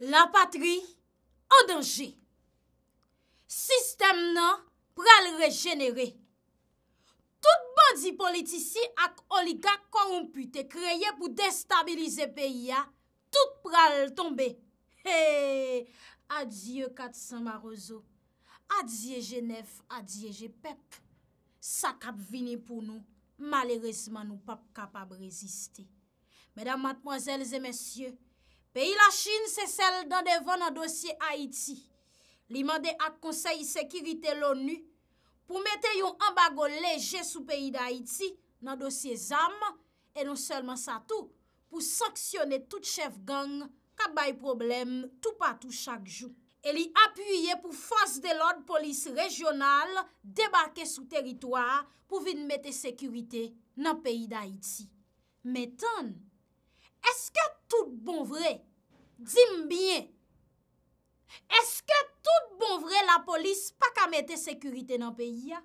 La patri an danje. Sistem nan pral rejenere. Tout bandi politisi ak oliga korumpute kreye pou destabilize peya, tout pral tombe. Adye Katsan Marozo, adye Genev, adye Jepep, sa kap vini pou nou, malerese man nou pap kapab reziste. Medan matmoazelze mesye, Peyi la chine se sel dandevan nan dosye Haiti. Li mande ak konsey sekirite l'ONU pou mette yon ambago leje sou peyi d'Haiti nan dosye ZAM. E non selman sa tou pou saksyone tout chef gang, kabay problem, tout patou chak jou. E li apuye pou fos de l'od polis rejonal debake sou teritoa pou vin mette sekirite nan peyi d'Haiti. Mettene. Eske tout bon vre, di m byen, eske tout bon vre la polis pa ka mette sekurite nan peyi ya?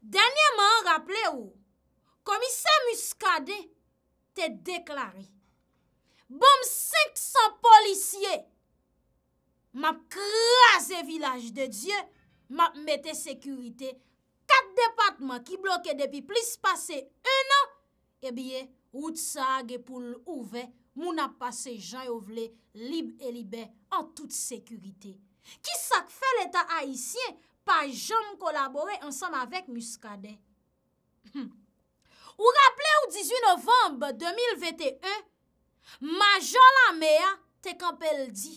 Danyeman, rappele ou, komise Muscadet te deklare, bom 500 polisye, map kraze vilaj de Diyen, map mette sekurite, kat departman ki bloke depi plis pase un an, e eh byen, Wout sa ge pou l'ouvè, moun ap pase jan yo vle, libe e libe, an tout sekurite. Ki sak fe l'eta haisyen, pa jan kolabore ansan avèk muskade. Ou rapple ou 18 novemb 2021, ma jan la mea te kapel di,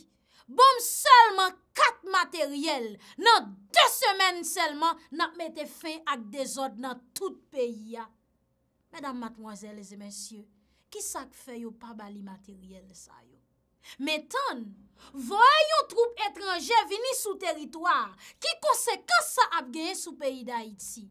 bom selman kat materyel nan de semen selman nan mette fe ak de zot nan tout peyi ya. Mèdam matmoazèles e mèsyè, ki sak fè yo pa bali materyèl de sa yo? Mè tan, voy yo troup etranjè vini sou teritoar, ki konsekans sa ap genye sou peyi da iti?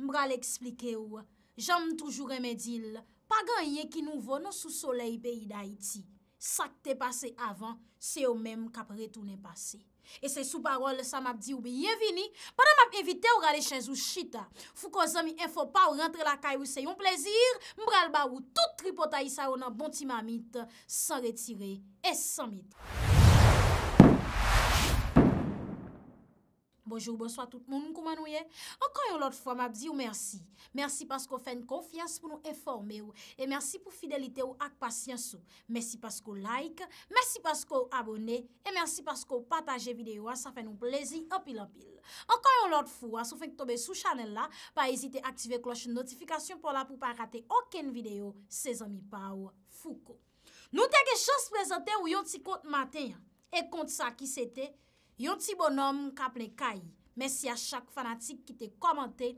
Mbra l'eksplike yo, jame toujou remedil, pa genye ki nou vono sou solei peyi da iti. Sak te pase avan, se yo menm kap retounen pase. E se sou parol sa map di ou biyevini, padan map evite ou gale chen zou chita. Fou ko zami enfo pa ou rentre la kay ou se yon plezir, mbral ba ou tout tripota isa ou nan bonti mamit, san retire et san mit. Bonjou, bonsoit tout moun, mkouman ou ye? Ankan yon lot fwa, mab di ou mersi. Mersi paskou fèn konfians pou nou eforme ou. E mersi pou fidelite ou ak pasyans ou. Mersi paskou like, mersi paskou abone, e mersi paskou pataje videyo a sa fèn ou plezi opil opil. Ankan yon lot fwa, sou fèk tobe sou chanel la, pa ezite aktive kloche notifikasyon pou la pou pa rate oken videyo se zomi pa ou fouko. Nou te kechans prezante ou yon ti kont maten ya? E kont sa ki sete? Yon ti bon om kap le kay, mesi a chak fanatik ki te komante,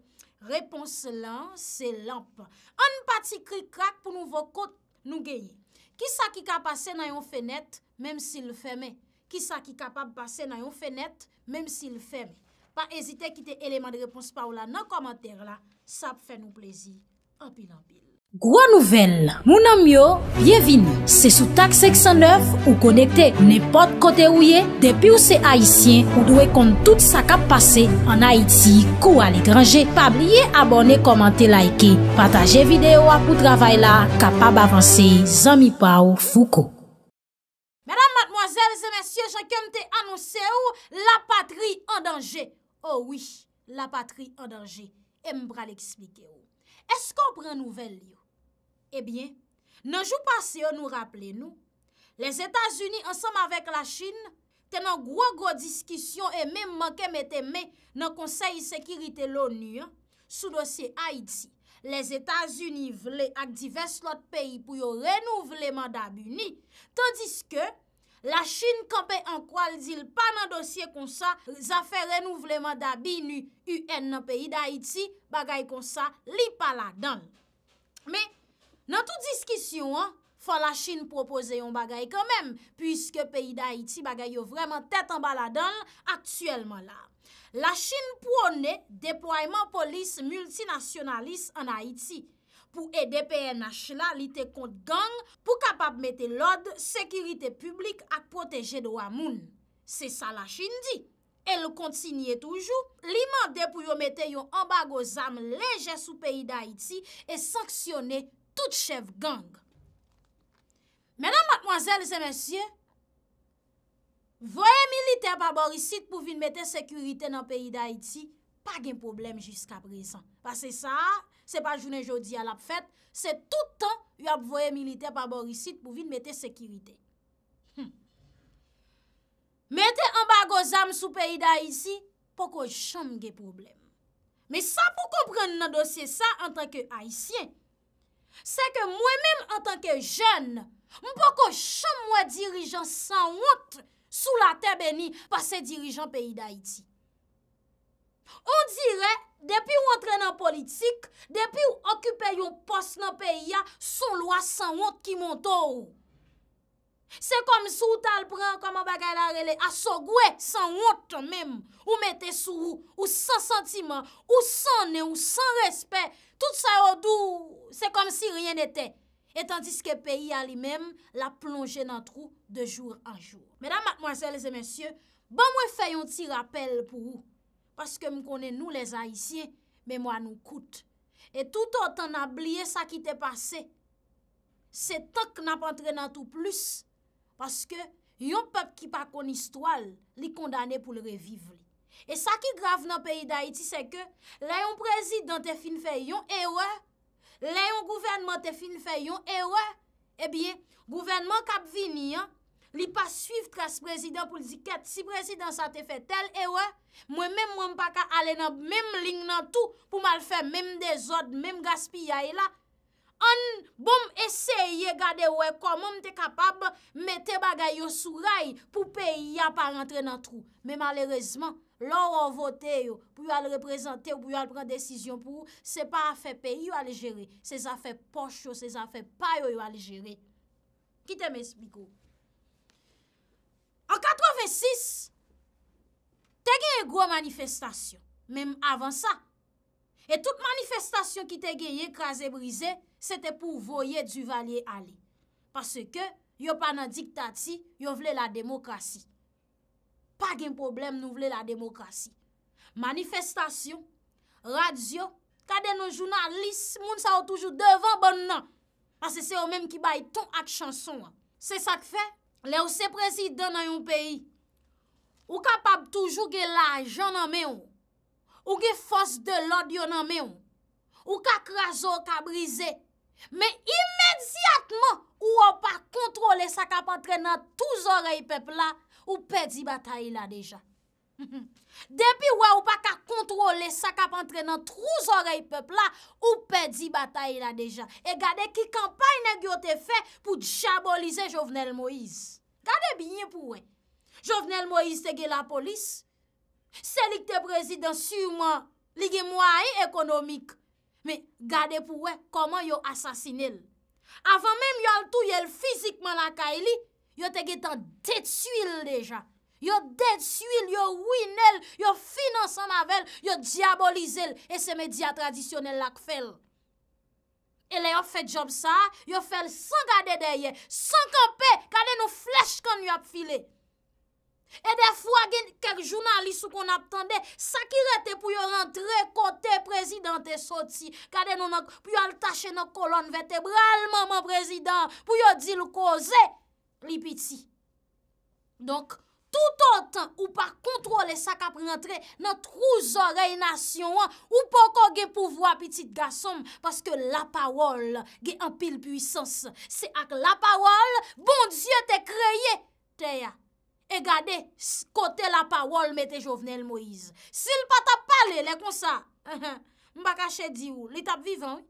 repons lan se lamp. An pati krik krak pou nou vokot nou geye. Ki sa ki kap pase nan yon fenet, mem si l feme? Ki sa ki kap ap pase nan yon fenet, mem si l feme? Pa ezite ki te eleman de repons pa ou la nan komante la, sa ap fè nou plezi, apil apil. Gro nouvel, mounan myo, byevini, se sou tak 609 ou konekte, ne pot kote ou ye, depi ou se haisyen, ou dwe kont tout sa kap pase, an Haiti, kou al ekranje, pabliye abone, komante, laike, pataje videyo apou travay la, kapab avanse, zami pa ou fouko. Mèdam matmoazèl, zè mèsyè, jankèm te anonsè ou, la patri an danje. Ou wish, la patri an danje, mbra l'eksplike. Es kon pran nouvel? Ebyen, eh nanjou pa se yo nou rappele nou, les Etats-Unis ansam avek la Chine, tenan gwo gwo diskisyon e menman kemete men nan konsey sekirite louni, sou dosye Haiti, les Etats-Unis vle ak divers lot peyi pou yo renou vleman dabi ni, tandis ke la Chine kapen an kwal dil pa nan dosye konsa zafen renou vleman dabi ni UN nan peyi d'Haiti, bagay konsa li pala dan. Me, Nan tou diskisyon, fwa la chine propose yon bagay kamem, pwiske peyi da Haiti bagay yo vreman tèt an baladal aktuelman la. La chine pou one depoyman polis multinasyonalis an Haiti. Pou edè PNH la, li te kont gang, pou kapap mette lod, sekirite publik ak proteje do amoun. Se sa la chine di, el kontinye toujou, li mande pou yo mette yon ambago zam leje sou peyi da Haiti e saksyone toujou. Tout chev gang. Menan, matmoazel, zemensye, voye militer pa bor isit pou vin mette sekurite nan peyi da iti, pa gen problem jiska presan. Pas se sa, se pa jounen jodi al ap fet, se toutan y ap voye militer pa bor isit pou vin mette sekurite. Mette ambago zam sou peyi da iti, poko chanm gen problem. Me sa pou komprene nan dosye sa an tanke Haitien, Se ke mwen menm an tanke jen, mwen pa ko chan mwen dirijan san wot sou la tebe ni pa se dirijan peyi da iti. On dire, depi ou antre nan politik, depi ou okupe yon pos nan peyi ya, sou lwa san wot ki mwen to ou. Se kom sou tal pran, kom an bagay la rele, aso gwe san wot menm, ou mette sou ou, ou san sentiman, ou san ne, ou san respet, tout sa yon dou ou. Se kom si ryen ete, etan diske peyi alimem la plonje nan trou de jour an jour. Medan matmwazèl zè mensyè, ban mwen fè yon ti rappel pou ou, paske m konen nou les Haitien, men mwa nou koute. Et tout an tan nabliye sa ki te pase, se tak nan pantre nan tou plus, paske yon pep ki pa koni stwal li kondane pou le reviv li. E sa ki grav nan peyi d'Haiti se ke, la yon prezid dan te fin fè yon, e wè, Lè yon gouvernman te fin fè yon, e wè, e eh biye, gouvernman kap vini, li pa suiv tras prezident pou ziket, si prezident sa te fè tel, e wè, mwen mèm wèm pa ka alè nan mèm ling nan tou pou mal fè mèm dezod, mèm gaspiyay la. An, bom eseye gade wè, kon mèm te kapab, mè te bagay yo sou ray pou pe ya pa rentre nan trou, mèm ale rezman. Lò ou an votè yo pou yo al reprezentè ou pou yo al pran desisyon pou ou, se pa afè peyi yo al jere, se zafè poch yo, se zafè pa yo yo al jere. Ki te mè spikou? An 86, te gèye gwo manifestasyon, mèm avan sa. E tout manifestasyon ki te gèye krasè brise, se te pou voyè du valye ale. Pasè ke yo panan diktati, yo vle la demokrasi. pa gen problem nou vle la demokrasi. Manifestasyon, radio, kade nou jounalist, moun sa ou toujou devan bon nan. Pase se ou menm ki bay ton ak chanson an. Se sa k fe, le ou se prezidè nan yon peyi, ou kapab toujou ge la ajan nan men ou, ou ge fos de lodyon nan men ou, ou kak razo kabrize, men imedziatman ou ou pa kontrole sa kapatren nan touz orey pepla ou pe di bataye la dejan. Depi wè ou pa ka kontrole sa kap antre nan trouz ore pepla, ou pe di bataye la dejan. E gade ki kampay negyo te fe pou dijabolize Jovenel Moïse. Gade binyen pou wè. Jovenel Moïse tege la polis. Selik te prezident siwman li ge mwaye ekonomik. Me gade pou wè koman yo asasine l. Avan mèm yon tou yel fizikman la ka ili, yo te getan detuil deja. Yo detuil, yo winel, yo finanse an avel, yo diabolizel, e se media tradisyonel lak fel. E le yo fet job sa, yo fel sangade deye, sangampe, kade nou flesh kan yo apfile. E defwa gen, kak jounalisou kon ap tende, sakirete pou yo rentre kote prezidante soti, kade nou nan, pou yo altache nan kolon vetebralman man prezidant, pou yo dil koze, Li piti. Donk, tout an tan ou pa kontrole sak ap rentre nan trou zorey nasyon an, ou poko ge pouvo ap piti t gasom, paske la pawol ge an pil puysans. Se ak la pawol, bon diyo te kreye te ya. E gade, kote la pawol me te jovenel Moise. Se li pa tap pale, le kon sa, mba kache di ou, li tap vivan.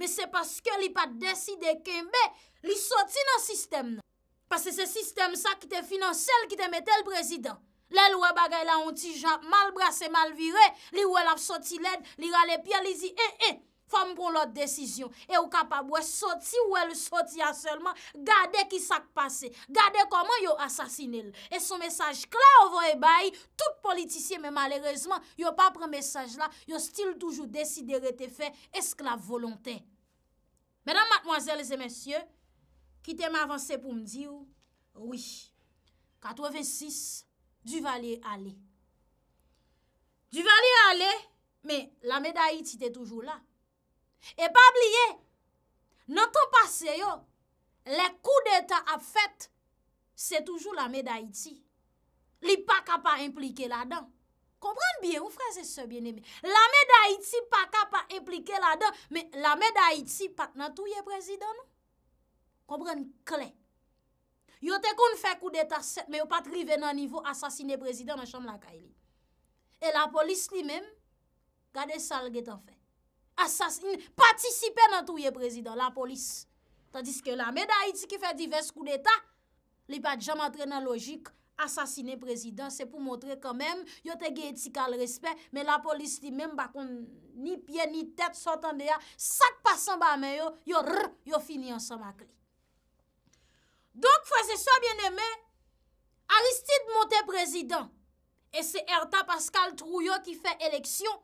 Me se paske li pa deside kembe, li soti nan sistem nan. Pase se sistem sa ki te finansel ki te metel prezident. Lèl wè bagay la ontijan, mal brase, mal vire, li wèl ap soti lèd, li ralèpia, li zi, e, e, fèm pou lòt desisyon. E ou kapab wè soti, wèl soti anselman, gade ki sak pase, gade koman yo asasine lè. E son mesaj kla ou wè bayi, tout politisye, men malerèzman, yo papre mesaj la, yo stil toujou desidere te fè, eskla volontè. Mèdam matmoazèl zè mesyè, ki te m'avansè pou m'di ou, oui, 86, du vali alè. Du vali alè, men, la mèd'aïti te toujou la. E pa bliye, nan ton pase yo, le kou de ta ap fèt, se toujou la mèd'aïti. Li pa kapa implike la dan. Kompran bien ou fraze se bien eme. La mèd'aïti pa kapa implike la dan, men, la mèd'aïti pa kapa implike la dan. kompren klen. Yo te kon fè kou d'eta, mè yo patrive nan nivou, asasine prezident, mè chanm lakay li. E la polis li mèm, gade sal getan fè. Patisipe nan touye prezident, la polis. Tandiske la mè da iti ki fè divers kou d'eta, li pat jam atre nan logik, asasine prezident, se pou montre kan mèm, yo te ge etikal respè, mè la polis li mèm, bakon ni pye, ni tèt, sotan de ya, sak pasan ba mè yo, yo rr, yo fini ansan makli. Donk fwese so bien eme, Aristide monte prezident. E se Erta Pascal Trouillot ki fe eleksyon.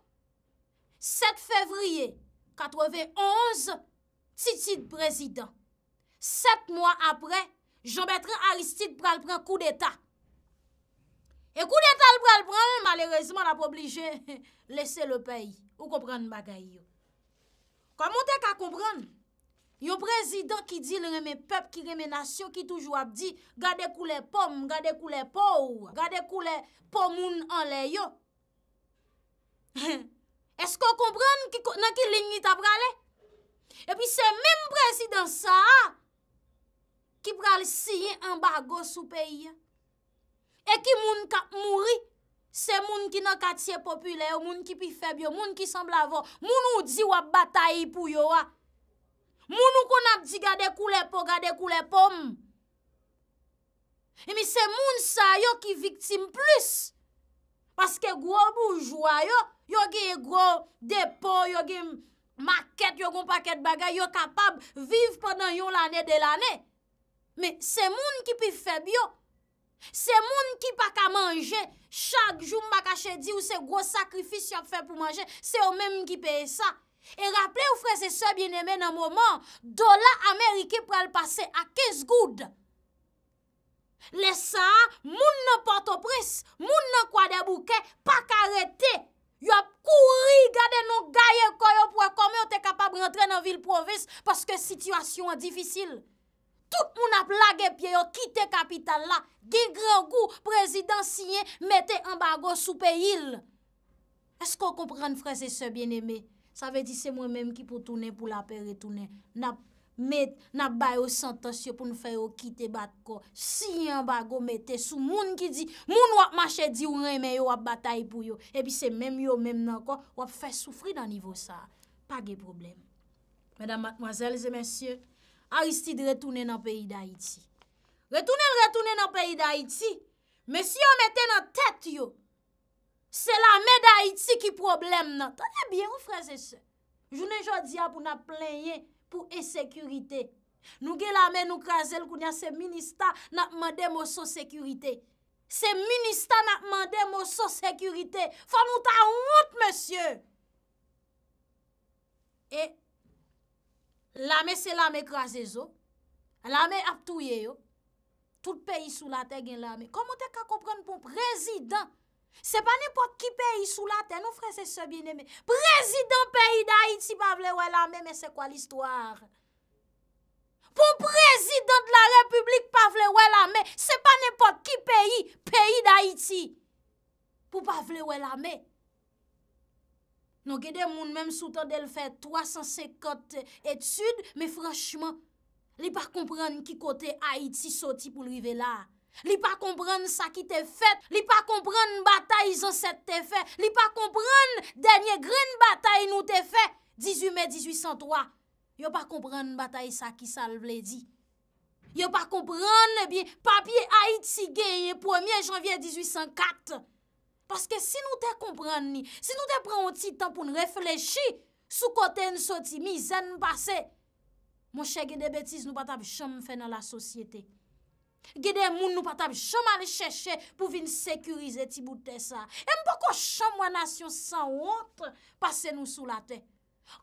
7 fevriye 91, Titide prezident. 7 mwa apre, Jean-Bertrand Aristide pral pran kou deta. E kou deta pral pran, malerese man ap oblije lese le pey. Ou kompran magay yo. Kwa monte ka kompran? Yo prezident ki di l reme pep, ki reme nasyon, ki toujou ap di, gade kou le pom, gade kou le pou, gade kou le pom moun anle yo. Esko kompran nan ki lingi ta prale? E pi se menm prezident sa, ki prale siye ambago sou peyi. E ki moun kap mouri, se moun ki nan katiye popule, moun ki pi febyo, moun ki sembl avon, moun ou di wap bataye pou yo wap. Moun ou kon ap di gade kou le po, gade kou le pom. Emi se moun sa yo ki viktim plus. Paske gwo mou jwa yo, yo ge e gwo depo, yo ge maket, yo gen paket bagay, yo kapab viv pandan yon lane de lane. Me se moun ki pi feb yo. Se moun ki pa ka manje, chak joun baka chedi ou se gwo sakrifis yo feb pou manje, se yo menm ki peye sa. E raple ou freze se bien eme nan mouman, do la Amerike pral pase a kez goud. Le sa, moun nan pote pris, moun nan kwa de bouke, pa karete. Yo ap kouri gade nou gaye koyo pou akome yo te kapab rentre nan vil provis, paske situasyon an difisil. Tout moun ap lage pie yo kite kapital la, gen gran gou, prezident siye, mette ambago sou pe hil. Esko komprende freze se bien eme? Sa ve di se mwen menm ki pou tounen pou la pe retounen. Na bay ou santasyon pou nou fè ou kite bat kon. Si yon bag ou mette sou moun ki di, moun wap mache di ou reme yo wap batay pou yo. E pi se menm yo menm nan kon wap fè soufri nan nivou sa. Pa ge problem. Mèdam matmazèl zè mèsyon, Aristide retounen nan peyi da iti. Retounen retounen nan peyi da iti. Mèsyon mette nan tèt yo. Se la me da iti ki problem nan. Tanye byen ou fraze se. Jounen jodi apou na plenye pou e sekurite. Nou gen la me nou krasel kounya se ministan nan mande mou so sekurite. Se ministan nan mande mou so sekurite. Fwa moutan mout, monsye. E, la me se la me krasel zo. La me ap touye yo. Tout peyi sou la te gen la me. Kou mouten ka kompran pou prezident. Se pa nipot ki peyi sou la ten, nou fre se se bine me. Prezident peyi da Haiti, pa vle wè la me, me se kwa l'histoire? Pon prezident la republik, pa vle wè la me, se pa nipot ki peyi, peyi da Haiti, pou pa vle wè la me. Nou gede moun mèm soutan del fè 350 etude, me franchman, li par kompran ki kote Haiti soti pou l'rive la. Li pa kompran sa ki te fet, li pa kompran batay zan set te fet, li pa kompran denye gren batay nou te fet, 18 mai 1803. Yo pa kompran batay sa ki sal vle di. Yo pa kompran bi papye Haiti genye 1 janvye 1804. Paske si nou te kompran ni, si nou te pran woti tan pou nou reflechi, sou kote yon soti mi, zen mbase. Monshe genye betis nou batay bi chanm fe nan la sosyete. Gede moun nou pata bi chanman li chèche pou vin sekurize ti boutè sa. E mbo ko chanman nasyon san wot, pase nou sou la te.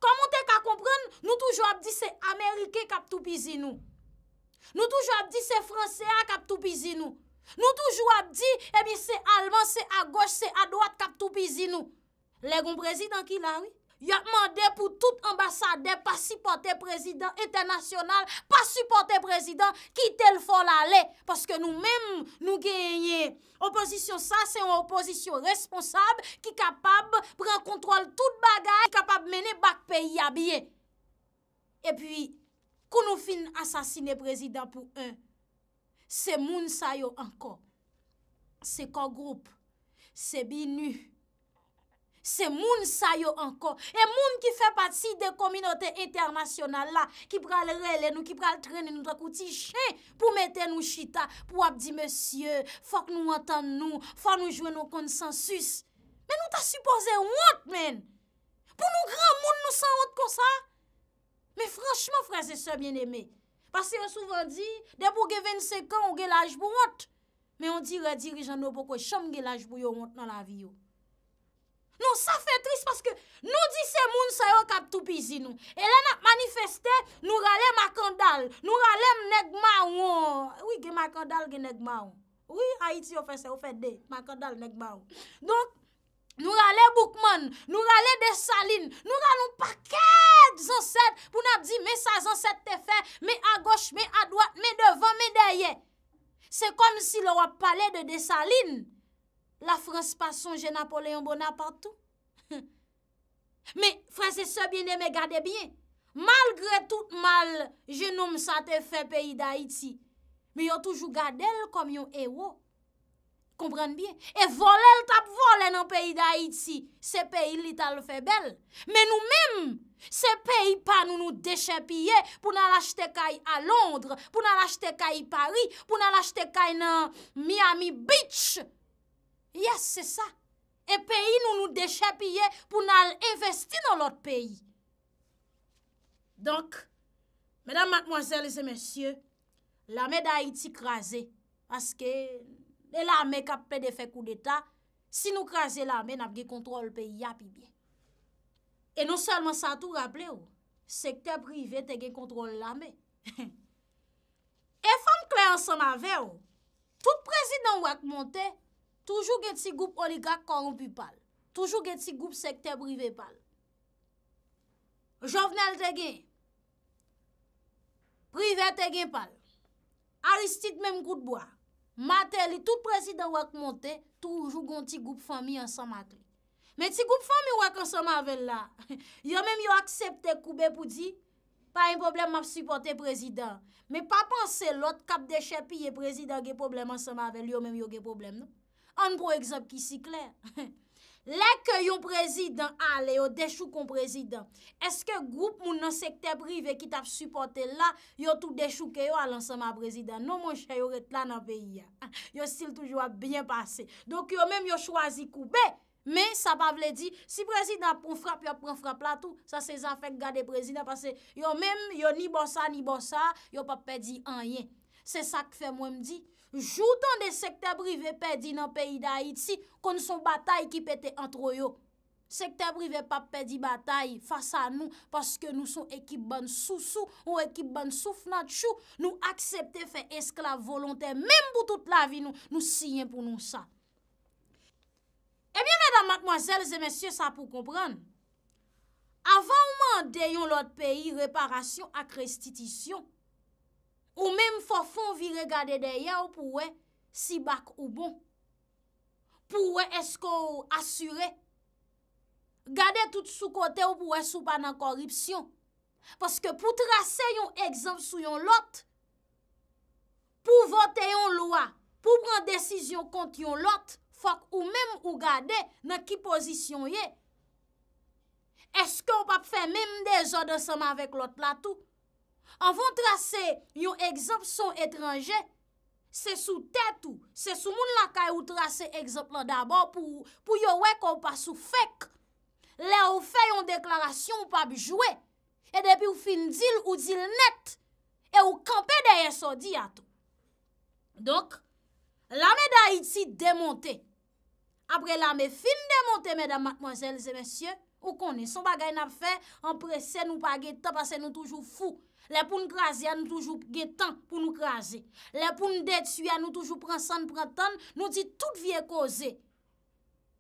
Koman te ka kompran, nou toujou ap di se Amerike kap tou pizi nou. Nou toujou ap di se Franséa kap tou pizi nou. Nou toujou ap di, ebi se Alman, se a Goche, se a Doit kap tou pizi nou. Le goun prezidant ki nan wè? Ya mande pou tout ambasade, pa sipote prezidant internasyonal, pa sipote prezidant, ki tel fol ale. Paske nou menm nou genye. Oposisyon sa, se an oposisyon responsab, ki kapab prekontrol tout bagay, ki kapab mene bak peyi ya biye. E pi, konou fin asasine prezidant pou un, se moun sayo anko. Se kongroupe, se binu. Se moun sa yo ankon, e moun ki fe pati de kominote internasyonal la, ki pral rele nou, ki pral trene nou, ta kouti chen pou mette nou chita, pou ap di monsye, fok nou atan nou, fok nou jwe nou konsensus. Men nou ta supose wot men! Pou nou gran moun nou sa wot kon sa! Men franchman franse se mwen eme, pasi yo souvan di, de pou ge 25 an ou ge laj bo wot, men on di re dirijan nou pokwe, chanm ge laj bo yo wot nan la vi yo. Nou sa fe tris paske nou di se moun se yo kap toupizi nou. E lè nap manifeste, nou ralè makandal, nou ralè mnègmawon. Ou yi gen makandal gen mègmawon? Ou yi Haiti yo fè se, yo fè de, makandal mègmawon. Donk, nou ralè Boukman, nou ralè Desalines, nou ralè ou pakèd zansèd. Poun ap di mè sa zansèd te fè, mè a goch, mè a doat, mè devan, mè derye. Se konm si lò wap pale de Desalines. La Frans pason je Napoléon Bonapartou. Me, franse se biene me gade bien. Malgre tout mal, je noum sa te fe peyi da Iti. Me yo toujou gade el kom yon ewo. Komprende bien? E vole el tap vole nan peyi da Iti. Se peyi li tal fe bel. Me nou mem, se peyi pa nou nou deche pye. Pou nan lache te kay a Londre. Pou nan lache te kay Paris. Pou nan lache te kay nan Miami Beach. Yes, se sa, e peyi nou nou deche piye pou nan al investi nan lot peyi. Donk, medan matmoazèl lese mèsyè, lame da iti krasè, paske lame kappe de fek ou de ta, si nou krasè lame, nan apge kontrol peyi api bi. E non selman sa tou rapple ou, sekte privè te gen kontrol lame. E fan klay ansan mave ou, tout prezident wak monte, Toujou gen ti goup oligak korompu pal. Toujou gen ti goup sekte prive pal. Jovenel te gen. Prive te gen pal. Aristide menm gout bo a. Mate li tout prezident wak monte, toujou gen ti goup fami ansan matri. Men ti goup fami wak ansan mavel la. Yo menm yo aksepte koube pou di, pa en problem ap supporte prezident. Men pa panse lot kap de chepi ye prezident gen problem ansan mavel, yo menm yo gen problem nou. An pou eksept ki si kler. Lè ke yon prezidant ale, yo dechou kon prezidant, eske group moun nan sekteb rive ki tap supporte la, yo tou dechou ke yo alansan ma prezidant. Non moun chè yo ret la nan peyi ya. Yo stil toujwa byen pase. Donk yo mèm yo chwazi koube, mè sa pa vle di, si prezidant pou frap, yo pou frap la tou. Sa se zan fèk gade prezidant, parce yo mèm yo ni bosa ni bosa, yo pa pe di an yen. Se sa k fè mwen mdi, Joutan de sekte prive pedi nan peyi da iti kon son batay ki pete antroyo. Sekte prive pa pedi batay fasa nou paske nou son ekip ban sou sou ou ekip ban souf nan chou. Nou aksepte fe esklave volontè mèm pou tout la vi nou. Nou siyen pou nou sa. Ebyen, nadam, matmoazèl, zemensye, sa pou kompran. Avan ou man deyon lot peyi reparasyon ak restitisyon, Ou mèm fò fon vire gade de yè ou pou wè si bak ou bon. Pou wè esko asyre. Gade tout sou kote ou pou wè sou pa nan koripsyon. Paske pou trase yon egzamp sou yon lot. Pou vote yon loa. Pou bran desisyon kont yon lot. Fòk ou mèm ou gade nan ki posisyon yè. Esko ou pap fè mèm de jò de seman vek lot la tout. An von trase yon egzop son etranje, se sou tet ou se sou moun lakay ou trase egzop lan daban pou yon wek kon pa sou fek. Le ou fe yon deklarasyon ou pa bi jwe. E depi ou fin dil ou dil net. E ou kampe deye son di ato. Donk, la me da iti demonte. Apre la me fin demonte, medan matmozèlze mensyen. Ou konè, son bagay nap fè, an presè nou pa gètan, pasè nou toujou fou. Lè pou nou krasè, nou toujou gètan pou nou krasè. Lè pou nou detuè, nou toujou pransan pransan, nou di tout vie koze.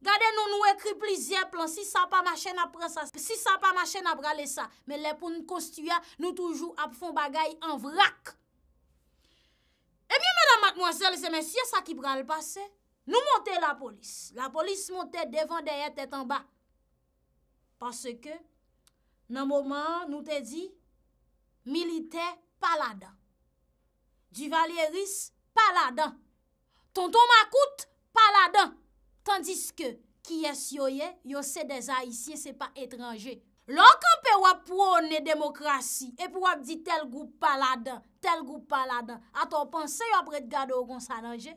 Gade nou nou ekri plizè plan, si sa pa machè nap pransan, si sa pa machè nap ralè sa, men lè pou nou kostuè, nou toujou ap fon bagay an vrak. E eh miye, madame, mademoiselle, se men siye sa ki pral pase, nou monte la polis. La polis monte devan deyè tèt an ba. Pase ke nan mouman nou te di, milite paladan. Du valieris paladan. Tonton makout paladan. Tandis ke ki es yoye, yo se de za ici, se pa etranje. Lò kanpe wap e pou wane demokrasi, ep wap di tel goup paladan, tel goup paladan. A to panse yo apre te gade wakon sa lanje.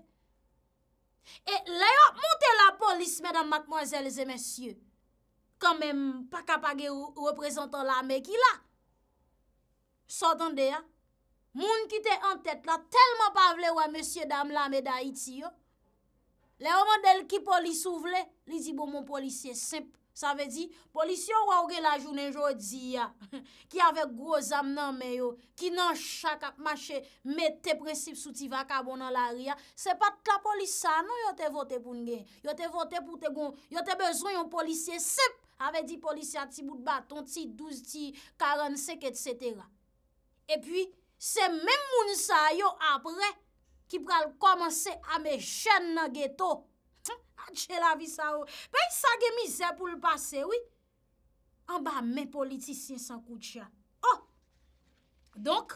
E le yo monte la polis, mèdam matmwazèl zè mèsyè, kanmèm pa kapage ou reprezentant la me ki la. Sotande ya, moun ki te an tèt la, telman pa vle wè monsye dam la me da iti yo, le oman del ki polis ou vle, li di bo moun polisye sep, sa ve di, polisyon wè ouge la jounen jò di ya, ki avek gwo zam nan me yo, ki nan chak ap mache, met te precipe souti va kabon nan la ri ya, se pat la polis sa, nou yo te vote pou nge, yo te vote pou te goun, yo te bezon yon polisye sep, Ave di polisya ti bout baton, ti douz, ti karensek, et setera. E pi, se men moun sa yo apre, ki pral komanse a me chen na geto. Ache la vi sa yo. Pe, sa gen mi zè pou l'pase, wè. An ba, men politisyen sa koutia. Oh! Donk,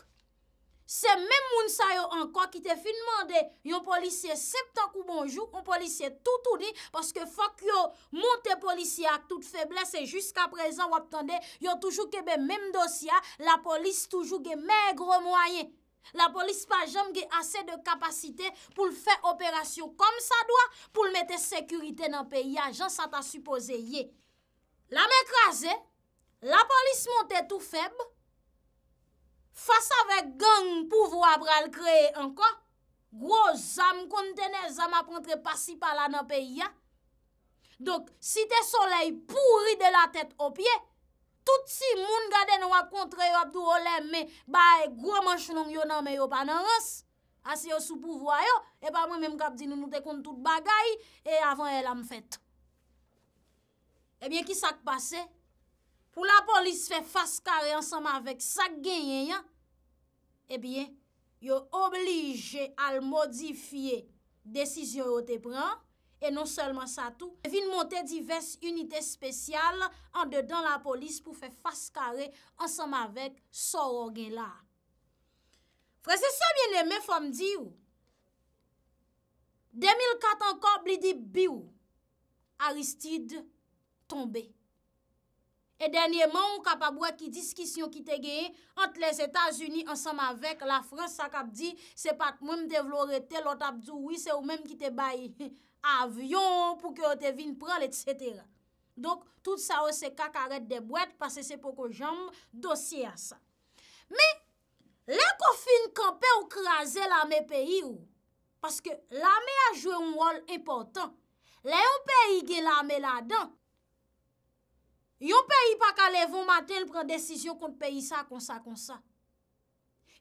Se men moun sa yo anko ki te fin mande, yon polisye septak ou bonjou, yon polisye toutou di, paske fok yo monte polisye ak tout feblesse, jiska prezan wap tande, yon toujou kebe men dosya, la polis toujou ge megre mwayen. La polis pa jom ge ase de kapasite pou l fe operasyon kom sa doa, pou l mette sekurite nan peyi ajan sa ta suppose ye. La men krasen, la polis monte tout feble, Fasa vek gang pouvo ap ral kreye anko, gwo zam kontene zam ap rentre pasi pala nan peyi ya. Dok, si te soley pouri de la tet opye, tout si moun gaden wak kontre yo ap do olem me, baye gwa manch non yonan me yo panan ans, as yo sou pouvo ayo, e ba mwen men mkap di nou nou te kont tout bagay, e avan el am fet. E bien, ki sak pase? pou la polis fè faskare ansam avèk sa genyen, ebyen, eh yo oblige al modifiye desisyon yo te pran, e non selman sa tou, e vini montè divers unitè spesyal an dedan la polis pou fè faskare ansam avèk soro gen la. Frè se sebyen lè mè fòm di ou, 2004 an kon blidi bi ou, Aristide tombe. E dènyèman, ou kap ap wè ki diskisyon ki te geye, ant les Etats-Unis, ansam avèk, la Frans, sa kap di, se pat mwèm devlorete, lot ap djouwi, se ou mwèm ki te bay avyon, pou ke o te vin pral, et sètera. Donk, tout sa wè se kak arèd de bwèd, pasè se poko jom dosye a sa. Mè, lè kofin kapè ou krasè la mè peyi ou, paske la mè a jwè un wòl epotan, lè ou peyi gen la mè la dan, Yon peyi pa ka levon matel pren desisyon kon peyi sa, kon sa, kon sa.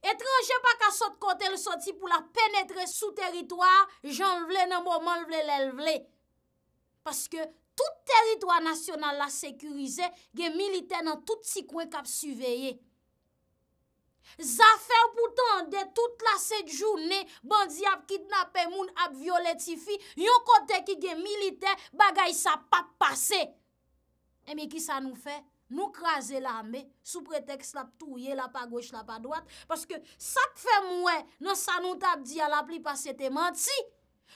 Etranje pa ka sot kote l soti pou la penetre sou teritoar, jan vle nan mouman vle lel vle. Paske tout teritoar nasyonal la sekurize, gen milite nan tout si kwen kap suveyi. Zafèw pou tande, tout la set jounen, bandi ap kidnapen moun ap violetifi, yon kote ki gen milite bagay sa pap pase. E mi ki sa nou fe, nou kraze la me sou preteks la pou touye la pa gwech non, la pa dwat. Paske sa pou fe mwen nan sa nou tab diya la pou li pase te manti.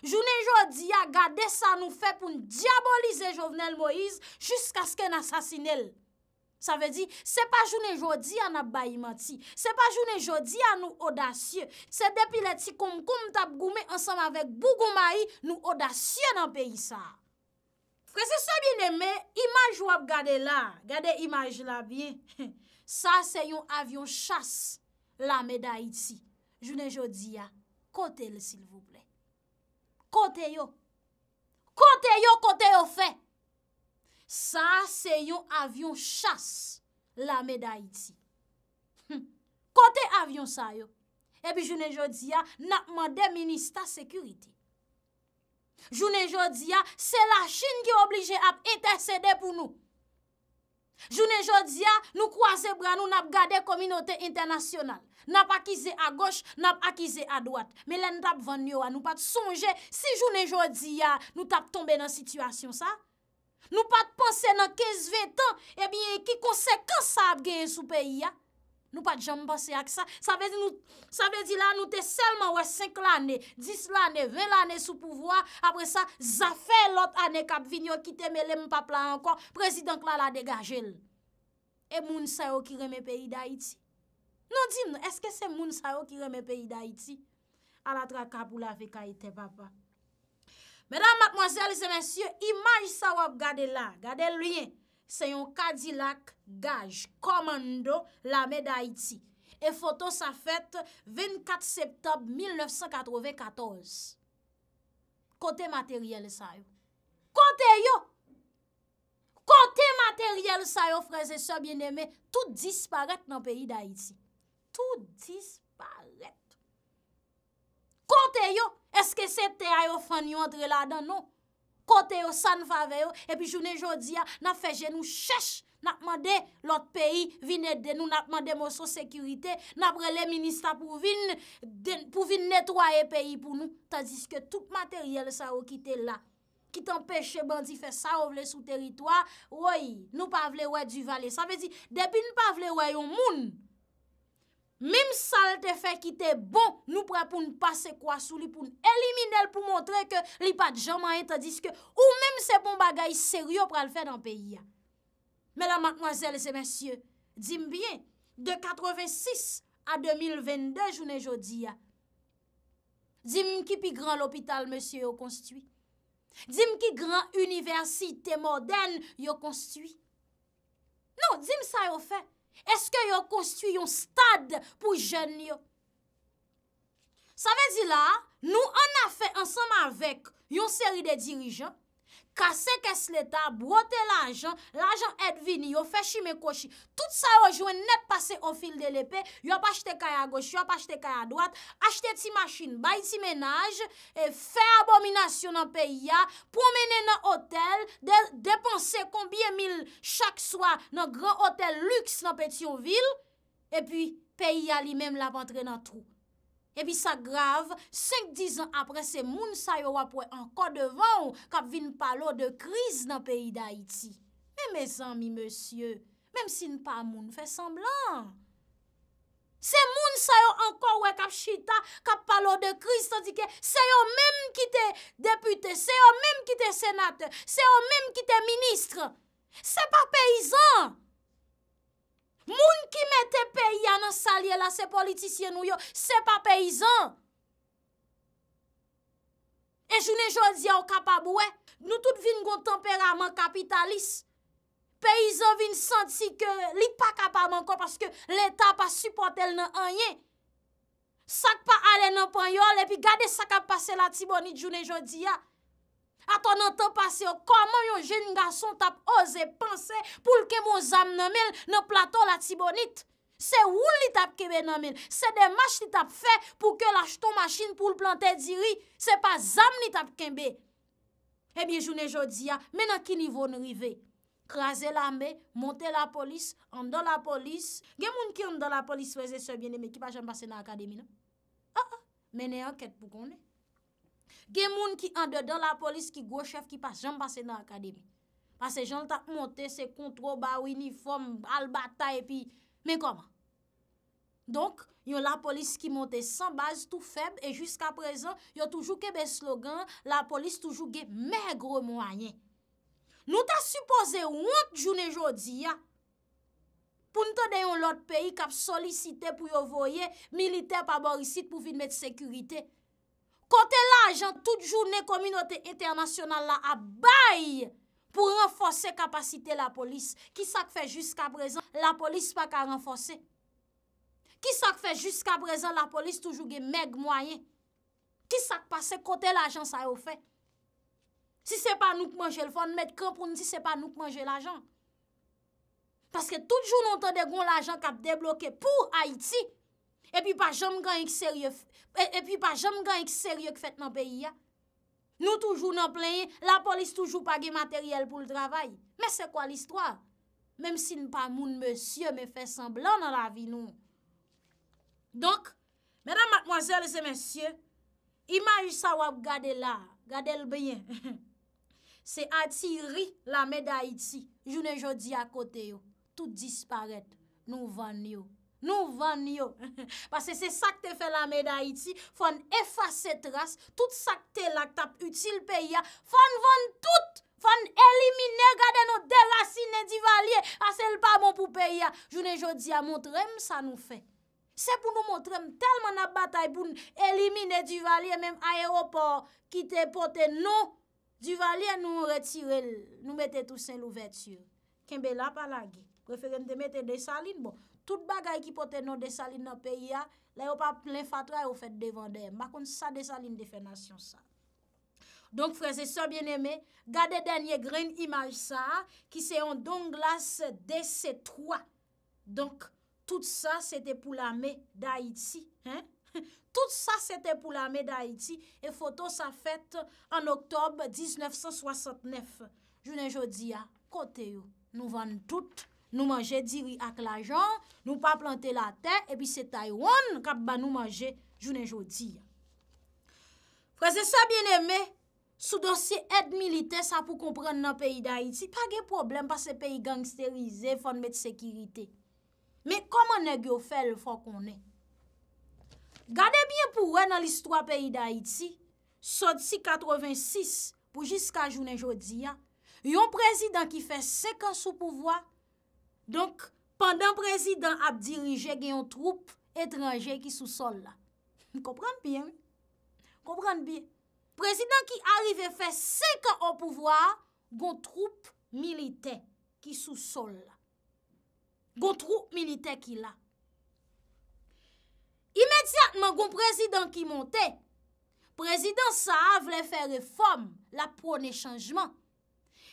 Jounen jodi ya gade sa nou fe pou nou diabolize Jovenel Moïse jiska sken asasinel. Sa ve di, se pa jounen jodi ya nap bayi manti. Se pa jounen jodi ya nou odasye. Se depi leti koum koum tab goume ansam avek bougoum ayi nou odasye nan peyi sa. Fwese sa bin eme, imaj wap gade la, gade imaj la bin, sa se yon avyon chas la me da iti, jounen jodi ya, kote le sil vouble, kote yo, kote yo, kote yo fe, sa se yon avyon chas la me da iti, kote avyon sa yo, ebi jounen jodi ya, nakman deminista sekuriti. Jounen jordi ya, se la chine ki oblije ap intersede pou nou. Jounen jordi ya, nou kwaze bran nou nap gade kominote internasyonan. Nap akize a goch, nap akize a dwat. Me len rap van nyo a, nou pat sonje si jounen jordi ya nou tap tombe nan situasyon sa. Nou pat pense nan kezve tan, ebiye ki konsekans sa ap gen sou peyi ya. Nou pa dijan mpase ak sa, sa ve di la nou te selman wè 5 l'anè, 10 l'anè, 20 l'anè sou pouvoi, apre sa, zafè l'ot anè kap vinyo kitè me lè mpap la ankon, prezidank la la degajèl. E moun sa yo ki reme peyi da iti? Nou di mnou, eske se moun sa yo ki reme peyi da iti? Alatra kap ou la fe ka ite vapa. Mèdam, matmozèl, zè mensyè, imaj sa wap gade la, gade luyen. Se yon kadi lak gaj komando lame d'Haïti. E foto sa fèt 24 septembe 1994. Kote materyel sa yo. Kote yo! Kote materyel sa yo, freze, sobyenemè, tout disparèt nan peyi d'Haïti. Tout disparèt. Kote yo! Eske se te a yo fanyo antre la dan nou? kote yo san fave yo, epi jounen jodi ya, nan feje nou chesh, nan apmande lot peyi, vin edde nou nan apmande moso sekurite, nan apre le ministap pou vin, pou vin netwaye peyi pou nou, tazis ke tout materyel sa ou ki te la, ki te empeshe bandi fe sa ou vle sou teritwa, woy, nou pa vle woy du vale, sa vezi, depi nou pa vle woy yon moun, Mem sal te fe ki te bon nou pre pou n'pase kwa sou li pou n'elimine el pou montre ke li pat jaman ente diske ou mem se pon bagay seryo pre l'fe nan peyi ya. Men la mankwazel se monsye, di m bien, de 86 a 2022 jounen jodi ya. Di m ki pi gran l'opital monsye yo konstiwi. Di m ki gran universite modern yo konstiwi. Non, di m sa yo fe. Eske yo konsti yon stade pou jen yo? Sa ve di la, nou an a fe ansam avek yon seri de dirijan Kase kes leta, brote la anjan, la anjan et vini, yo feshi me koshi, tout sa yojwen net pase o fil de lepe, yo pa chete kaya goche, yo pa chete kaya dwat, achete ti machin, bay ti menaj, e fe abominasyon nan peyi ya, promene nan otel, depanse konbye mil chak swa nan gran otel luks nan petyon vil, e pi peyi ya li mem la pantre nan trou. Epi sa grav, 5-10 an apre se moun sa yo wap wè anko devan wè kap vin palo de kriz nan peyi da iti. Mè mè zan mi monsye, mèm si n'pa moun, fè semblan. Se moun sa yo anko wè kap chita, kap palo de kriz, sa di ke se yo mèm ki te depute, se yo mèm ki te senate, se yo mèm ki te ministre, se pa peyizan. Moun ki mette peyi an an salye la se politisyen nou yo, se pa peyizan. E jounen jodi an kapab we, nou tout vin gontemperaman kapitalist. Peyizan vin santi ke li pa kapab an kon, paske l'Etat pa supportel nan anye. Sak pa ale nan pan yo, le pi gade sak ap pase la tibonit jounen jodi ya. Ato nan te pase yo, koman yon jen nga son tap oze panse pou l kemo zam nanmel nan platon la tibonit? Se wou li tap keme nanmel? Se de mach li tap fe pou ke lach ton machin pou l plante diri? Se pa zam li tap keme? Ebyen, eh jounen jodi ya, menan ki nivou nan rive? Krasen la me, monte la polis, an dan la polis. Gen moun ki an dan la polis wese se bine men ki pa jen base nan akademi nan? An ah, an, ah, menen an ket pou konen. Gen moun ki an dedan la polis ki gwo chef ki pas janm pase nan akademi. Pase janm tak monte se kontro ba ou uniform, bal batay epi. Men koman? Donk, yon la polis ki monte san baz tou feb e jusqu aprezen yon toujou kebe slogan la polis toujou gen megre mwanyen. Nou ta suppose want jounen jodi ya pou nte deyon lot peyi kap solisite pou yo voye militer pa borisite pou vide met sekurite. Kote la ajan, toutjou ne kominote internasyonal la abay pou renfose kapasite la polis. Ki sak fe jiska prezan la polis pa ka renfose? Ki sak fe jiska prezan la polis toujou ge meg mwayen? Ki sak pase kote la ajan sa yo fe? Si se pa nou kmanje l fon, met krapoun si se pa nou kmanje la ajan? Paske toutjou nou tade kon la ajan kap debloke pou Haiti. E pi pa jom gan ek serye k fèt nan peyi ya. Nou toujou nan plenye, la polis toujou page materyel pou l travay. Men se kwa l istwa? Menm si n pa moun monsye, men fè semblan nan la vi nou. Donk, menan matmoasele se monsye, imaj sa wap gade la, gade l byen. Se ati ri la meday ti, jounen jodi akote yo. Tout disparet, nou vanyo. Nou vanyo, pase se sakte fe la me da iti, fon efase tras, tout sakte lak tap util pe ya, fon vany tout, fon elimine gade nou delasi ne di valye, pase l pa moun pou pe ya. Jounen jodia montrem sa nou fe, se pou nou montrem telman ap batay pou nou elimine di valye, menm aeropor kite pote nou, di valye nou retirel, nou mette tousen nou vetye. kembe la pala ge, kweferen de me te desalin bon, tout bagay ki pote nou desalin nan peyi ya, la yo pa plen fatwa yo fet devande, makon sa desalin defenasyon sa. Donk freze sa bieneme, gade denye gren imaj sa, ki se yon don glas DC3, donk tout sa se te pou la me da iti, tout sa se te pou la me da iti, e foto sa fet an oktob 1969, jounen jodi ya, kote yo. Nou vande tout, nou manje diri ak la jan, nou pa plante la ten, epi se tai won kap ba nou manje jounen jodi ya. Prese sa bien eme, sou dosi et milite sa pou kompren nan peyi da iti, pa ge problem pa se peyi gangsterize fon met sekirite. Me koman e gyo fel fon konen? Gade bien pou we nan listwa peyi da iti, sot si 86 pou jiska jounen jodi ya, Yon prezidant ki fè sekan sou pouvoi, donk pandan prezidant ap dirije gen yon troupe etranje ki sou sol la. Komprande bi, hein? Komprande bi. Prezidant ki arrive fè sekan ou pouvoi, gon troupe milite ki sou sol la. Gon troupe milite ki la. Imediatman gon prezidant ki monte, prezidant sa avle fè reform la pwone chanjman.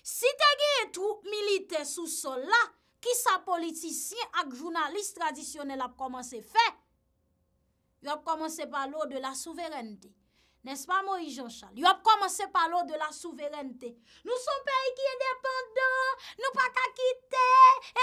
Si te ge etou milite sou sou la, ki sa politisyen ak jounalist tradisyonel ap komanse fe, yo ap komanse pa lo de la souveren dey. Nè s'pa Mori Jean Charles? Yo ap komanse pa lò de la souverènte. Nou son peyi ki indépendant, nou pa kakite,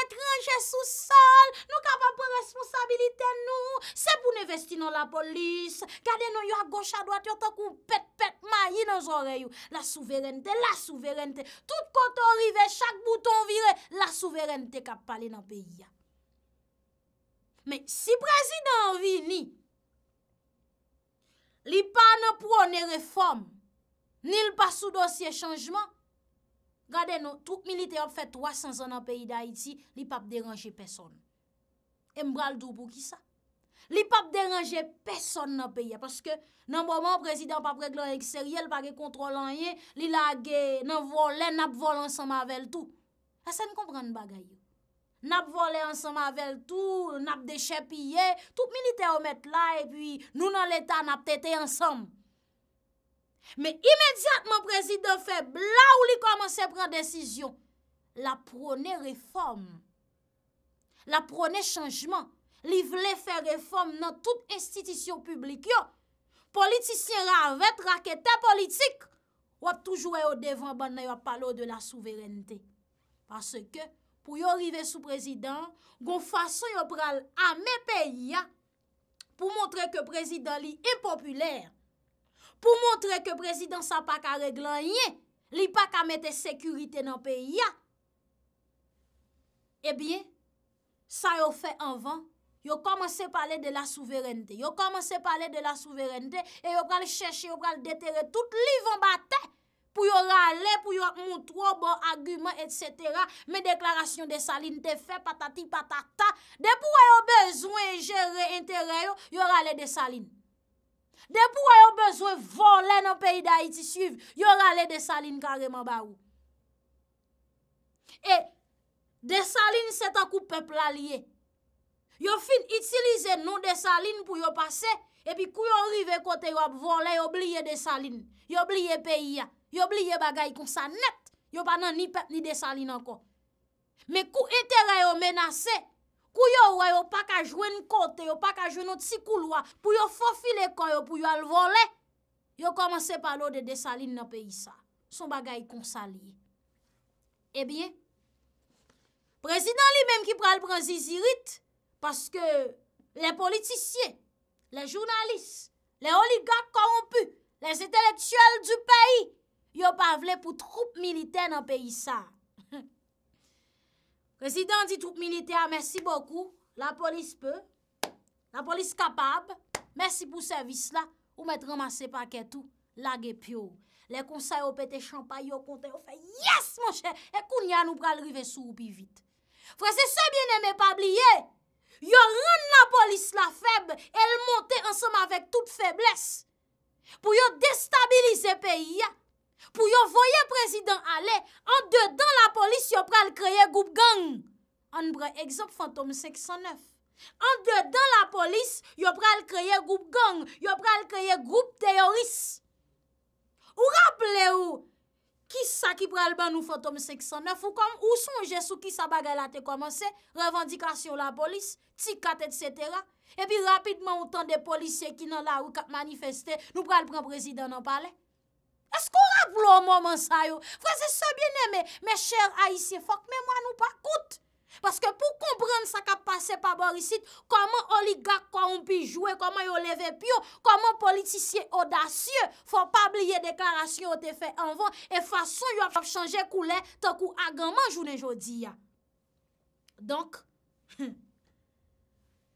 etranje sous sol, nou ka pa pou responsabilite nou. Se pou ne vesti nan la polis, kade nou yo a goch a doat, yo ta kou pet pet mayi nan zoreyo. La souverènte, la souverènte, tout koto rive, chak bouton vire, la souverènte ka pale nan peyi. Men si prezident vini, Li pa nan pou ane reform, ni l pa sou dosye chanjman, gade nou, trouk milite ap fet 300 ane peyi da iti, li pa ap deranje peson. E mbral tou pou ki sa? Li pa ap deranje peson nan peyi, aposke nan bo man prezident pa prek lan ek seryel, pa ge kontrolan ye, li la ge nan volen, ap volen san mavel tou. Asen kompran bagayye. Nap vole ansanm avèl tou, nap de chèp yè, tout milite ou met la, e pi nou nan l'Etat nap tete ansanm. Me imediatman prezidon feb, la ou li komanse pren desisyon, la prone reform. La prone chanjman. Li vle fè reform nan tout estitisyon publik yo. Politisyon ravèt rakete politik, wap toujwe yo devan ban nè yo palo de la souverènte. Paske... pou yo rive sou prezident, gon fason yo pral ame pe ya, pou montre ke prezident li impopuler, pou montre ke prezident sa pa ka reglan ye, li pa ka mette sekurite nan pe ya, e eh bie, sa yo fe anvan, yo komanse pale de la souverenite, yo komanse pale de la souverenite, e yo pral cheshe, yo pral detere, tout li von ba te, pou yon rale, pou yon montrou, bon agumen, etc. Men deklarasyon de saline te fe patati patata. De pou yon bezwen jere entereyo, yon rale de saline. De pou yon bezwen volen an peyi da iti syuv, yon rale de saline kareman barou. E, de saline se takou peplalye. Yon fin itilize nou de saline pou yon pase, e pi kou yon rive kote yon ap volen, yon blie de saline, yon blie peyi ya. yo bliye bagay kon sa net, yo pa nan ni desali nan kon. Me kou interay yo menase, kou yo wè yo pa ka jwen kote, yo pa ka jwen nou ti kou lwa, pou yo fofile kon yo pou yo al volè, yo komanse pa lò de desali nan peyi sa, son bagay kon sali. E eh bie, prezident li menm ki pral pran zizirit, paske le politisye, le jounalis, le oligak korompu, les etelektuel du peyi, yo pa vle pou troupe milite nan pe isa. Prezident di troupe milite, a mersi bokou, la polis pe, la polis kapab, mersi pou servis la, pou met remase paketou, lage pyo. Le konsay yo pete champay, yo konten yo fe, yes mon chè, e koun ya nou pralrive sou ou pi vit. Frese se bien eme pa bliye, yo rend la polis la feb, el monte ansama vek toupe febles, pou yo destabilize peyi ya, Pou yo voye prezidant ale, an de dan la polis yo pral kreye goup gang. An bre ekzop fantom 509. An de dan la polis yo pral kreye goup gang, yo pral kreye goup teoris. Ou rappele ou, ki sa ki pral ban nou fantom 509, ou kom ou son jesou ki sa bagalate komanse, revendikasyon la polis, tikat et cetera. E pi rapidman ou tan de polisye ki nan la ou kat manifeste, nou pral pran prezidant an pale. Eskou rap lò mòman sa yo? Fwese sebyenè mè, mè chèr a isye fok, mè mwa nou pa kout. Paske pou komprenn sa ka pase pa borisit, koman oligak kwa on pi jwè, koman yo leve pyo, koman politisye odasyè, fwa pa blye deklarasyon o te fè anvan, e fwa sou yo ap chanje kou lè, to kou agaman jounen jodi ya. Donk,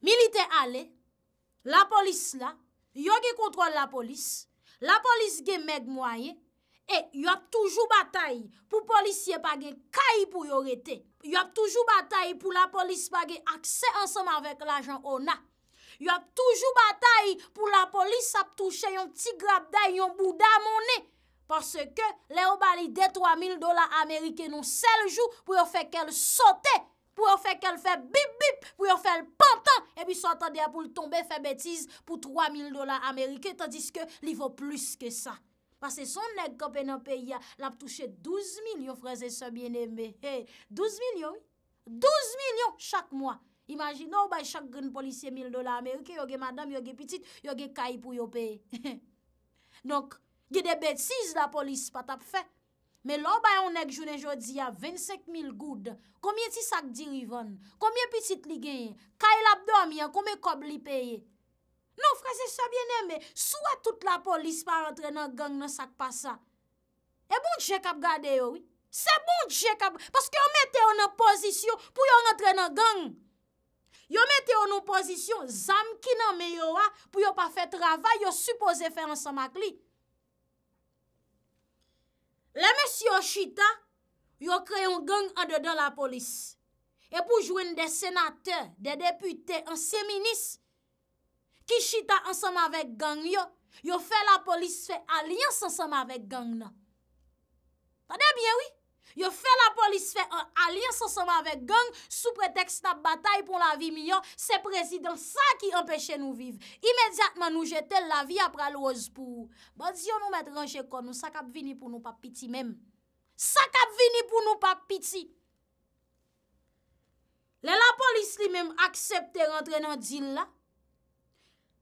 milite ale, la polis la, yo ki kontrol la polis, La polis gen meg mwaye, e yo ap toujou batay pou polis ye page kaye pou yo rete. Yo ap toujou batay pou la polis page akse ansanman vek l'ajan ona. Yo ap toujou batay pou la polis ap touche yon ti grabda yon bouda mone. Pase ke le o bali de 3.000 dola Amerike nou sel jou pou yo fek el sote yon. pou yon fè kel fè bip bip, pou yon fè l'pantan, e bi sou atade a pou l'tombe fè betiz pou 3.000 dolar Amerike, tadiske li vò plus ke sa. Pase son lèk kopè nan pè ya, l'ap touche 12.000 yon freze se bienembe. 12.000 yon, 12.000 yon chak mwa. Imaginou bay chak gwen policye 1.000 dolar Amerike, yon gè madame, yon gè petit, yon gè kay pou yon pè. Nonk, gè de betiz la polis pat ap fè. Mè lò bayan ou nèk jounen jodi ya 25.000 goud, komye ti sak dirivan, komye pitit li genye, ka el abdòm ya, komye kob li peye. Non, frase, sa bienèmè, sou a tout la polis pa rentre nan gang nan sak pa sa. E bon djek ap gade yo, oui. Se bon djek ap, paske yo mette yo nan posisyon pou yo rentre nan gang. Yo mette yo nan posisyon, zam ki nan meyo a, pou yo pa fè travay, yo supose fè ansam ak li. Le mèsy yo chita, yo kre yon gang an dedan la polis. E pou jwen de senate, de depute, an seminis, ki chita ansanm avèk gang yo, yo fè la polis fè alians ansanm avèk gang nan. Tade bie wè? Yo fè la polis fè an aliyan sò sòm avèk gang sou pretext ap batay pou la vi milyon, se prezidant sa ki empèche nou viv. Imediatman nou jetè la vi ap pral wòz pou ou. Bè bon, diyon nou mèt rangè kon nou, sak ap vini pou nou pap piti mèm. Sak ap vini pou nou pap piti. Le la polis li mèm akseptè rentre nan din la.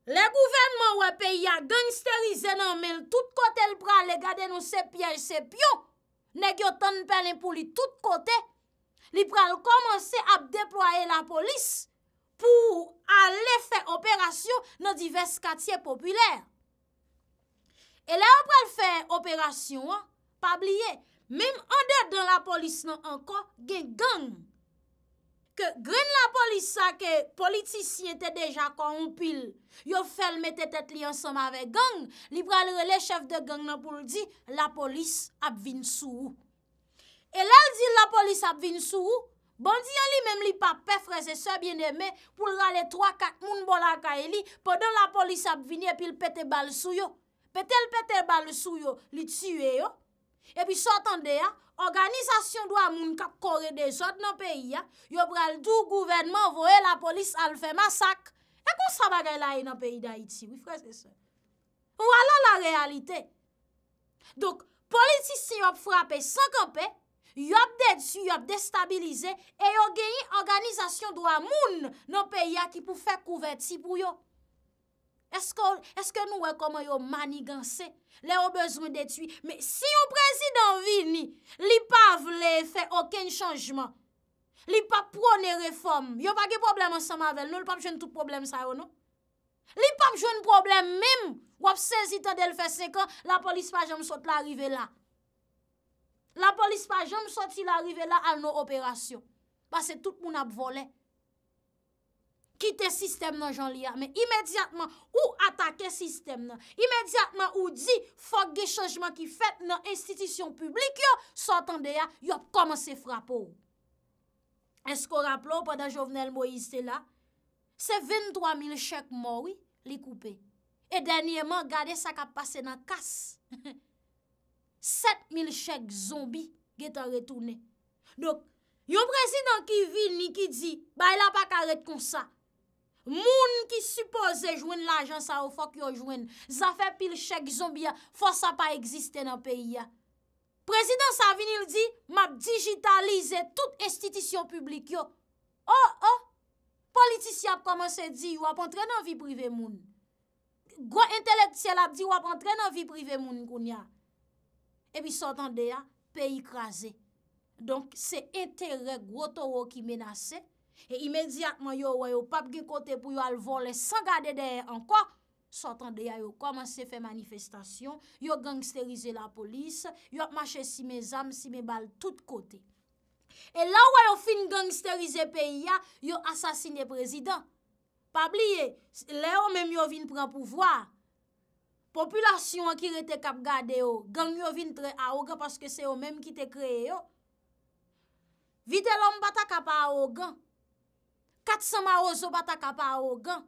Le gouvenman wè pe ya gangsterize nan men tout kote l pral le gade nou se pièj se piyon. Ne gyotan penen pou li tout kote, li pral komanse ap depwaye la polis pou ale fe operasyon nan divers katye populer. E le ap pral fe operasyon, pa blye, mem an der dan la polis nan anko gen gangm. ke gren la polis sa ke politisyen te deja kon ou pil, yo fel mette tet li ansam ave gang, li pral rele chef de gang nan pou li di, la polis ap vin sou ou. E lal di la polis ap vin sou ou, bondiyan li menm li pa pefre se se biene me, pou l rale 3-4 moun bolaka e li, podan la polis ap vin, epil pete bal sou yo. Petel pete bal sou yo, li tsywe yo. Epi sotande ya, Organizasyon dwa moun kap kore de zot nan peyi ya, yo pral dou gouvenman vwe la polis al fe masak. E kon sa bagay la e nan peyi da iti, wifre se se. Ou alon la realite. Dok, politisi yo ap frape, sankope, yo ap dedsu, yo ap destabilize, e yo geyi organizasyon dwa moun nan peyi ya ki pou fe kouverti pou yo. Eske nou wekoman yo maniganse? Le yo bezme detui? Si yo prezident vini, li pa vle fe oken chanjman. Li pa prone reforme. Yo pa ge problem an semanvel. No, li pa jwen tout problem sa yo, no? Li pa jwen problem mem. Wap sezita del fese kon, la polis pa jen msot la rive la. La polis pa jen msot si la rive la an nou operasyon. Bas se tout moun ap vole. Kite sistem nan jan li ame, imediatman ou atake sistem nan, imediatman ou di fok ge chanjman ki fet nan institisyon publik yo, sotan de ya, yop koman se frap ou. Esko rapplo, pada jovenel Moïse te la, se 23.000 chèk moui li koupe, e dènyèman gade sa ka pase nan kas. 7.000 chèk zombi ge ta retounen. Dok, yon prezident ki vi, ni ki di, bay la pa karet kon sa, Moun ki suppose jwen l'agen sa ou fok yo jwen, zafè pil chèk zonbi ya, fò sa pa egziste nan peyi ya. Prezident Savini l di, map digitalize tout estitisyon publik yo. Oh, oh, politisyap koman se di, wap antren nan vi prive moun. Gwa entelekt syel ap di, wap antren nan vi prive moun koun ya. Ebi sotan de ya, peyi krasi. Donk se entere gwo to wo ki menase, E imediatman yo wè yo pap ge kote pou yo alvole san gade deyè anko, sotan deyè yo koman se fè manifestasyon, yo gangsterize la polis, yo ap mache si me zame, si me bal tout kote. E la wè yo fin gangsterize peyi ya, yo asasine prezident. Pap liye, lè yo mèm yo vin pran pouvoi. Populasyon ki rete kap gade yo, gang yo vin tre a ogan paske se yo mèm ki te kreye yo. Vi de lom bata kap a ogan, Kat sa ma ozo ba ta kapa a ogan.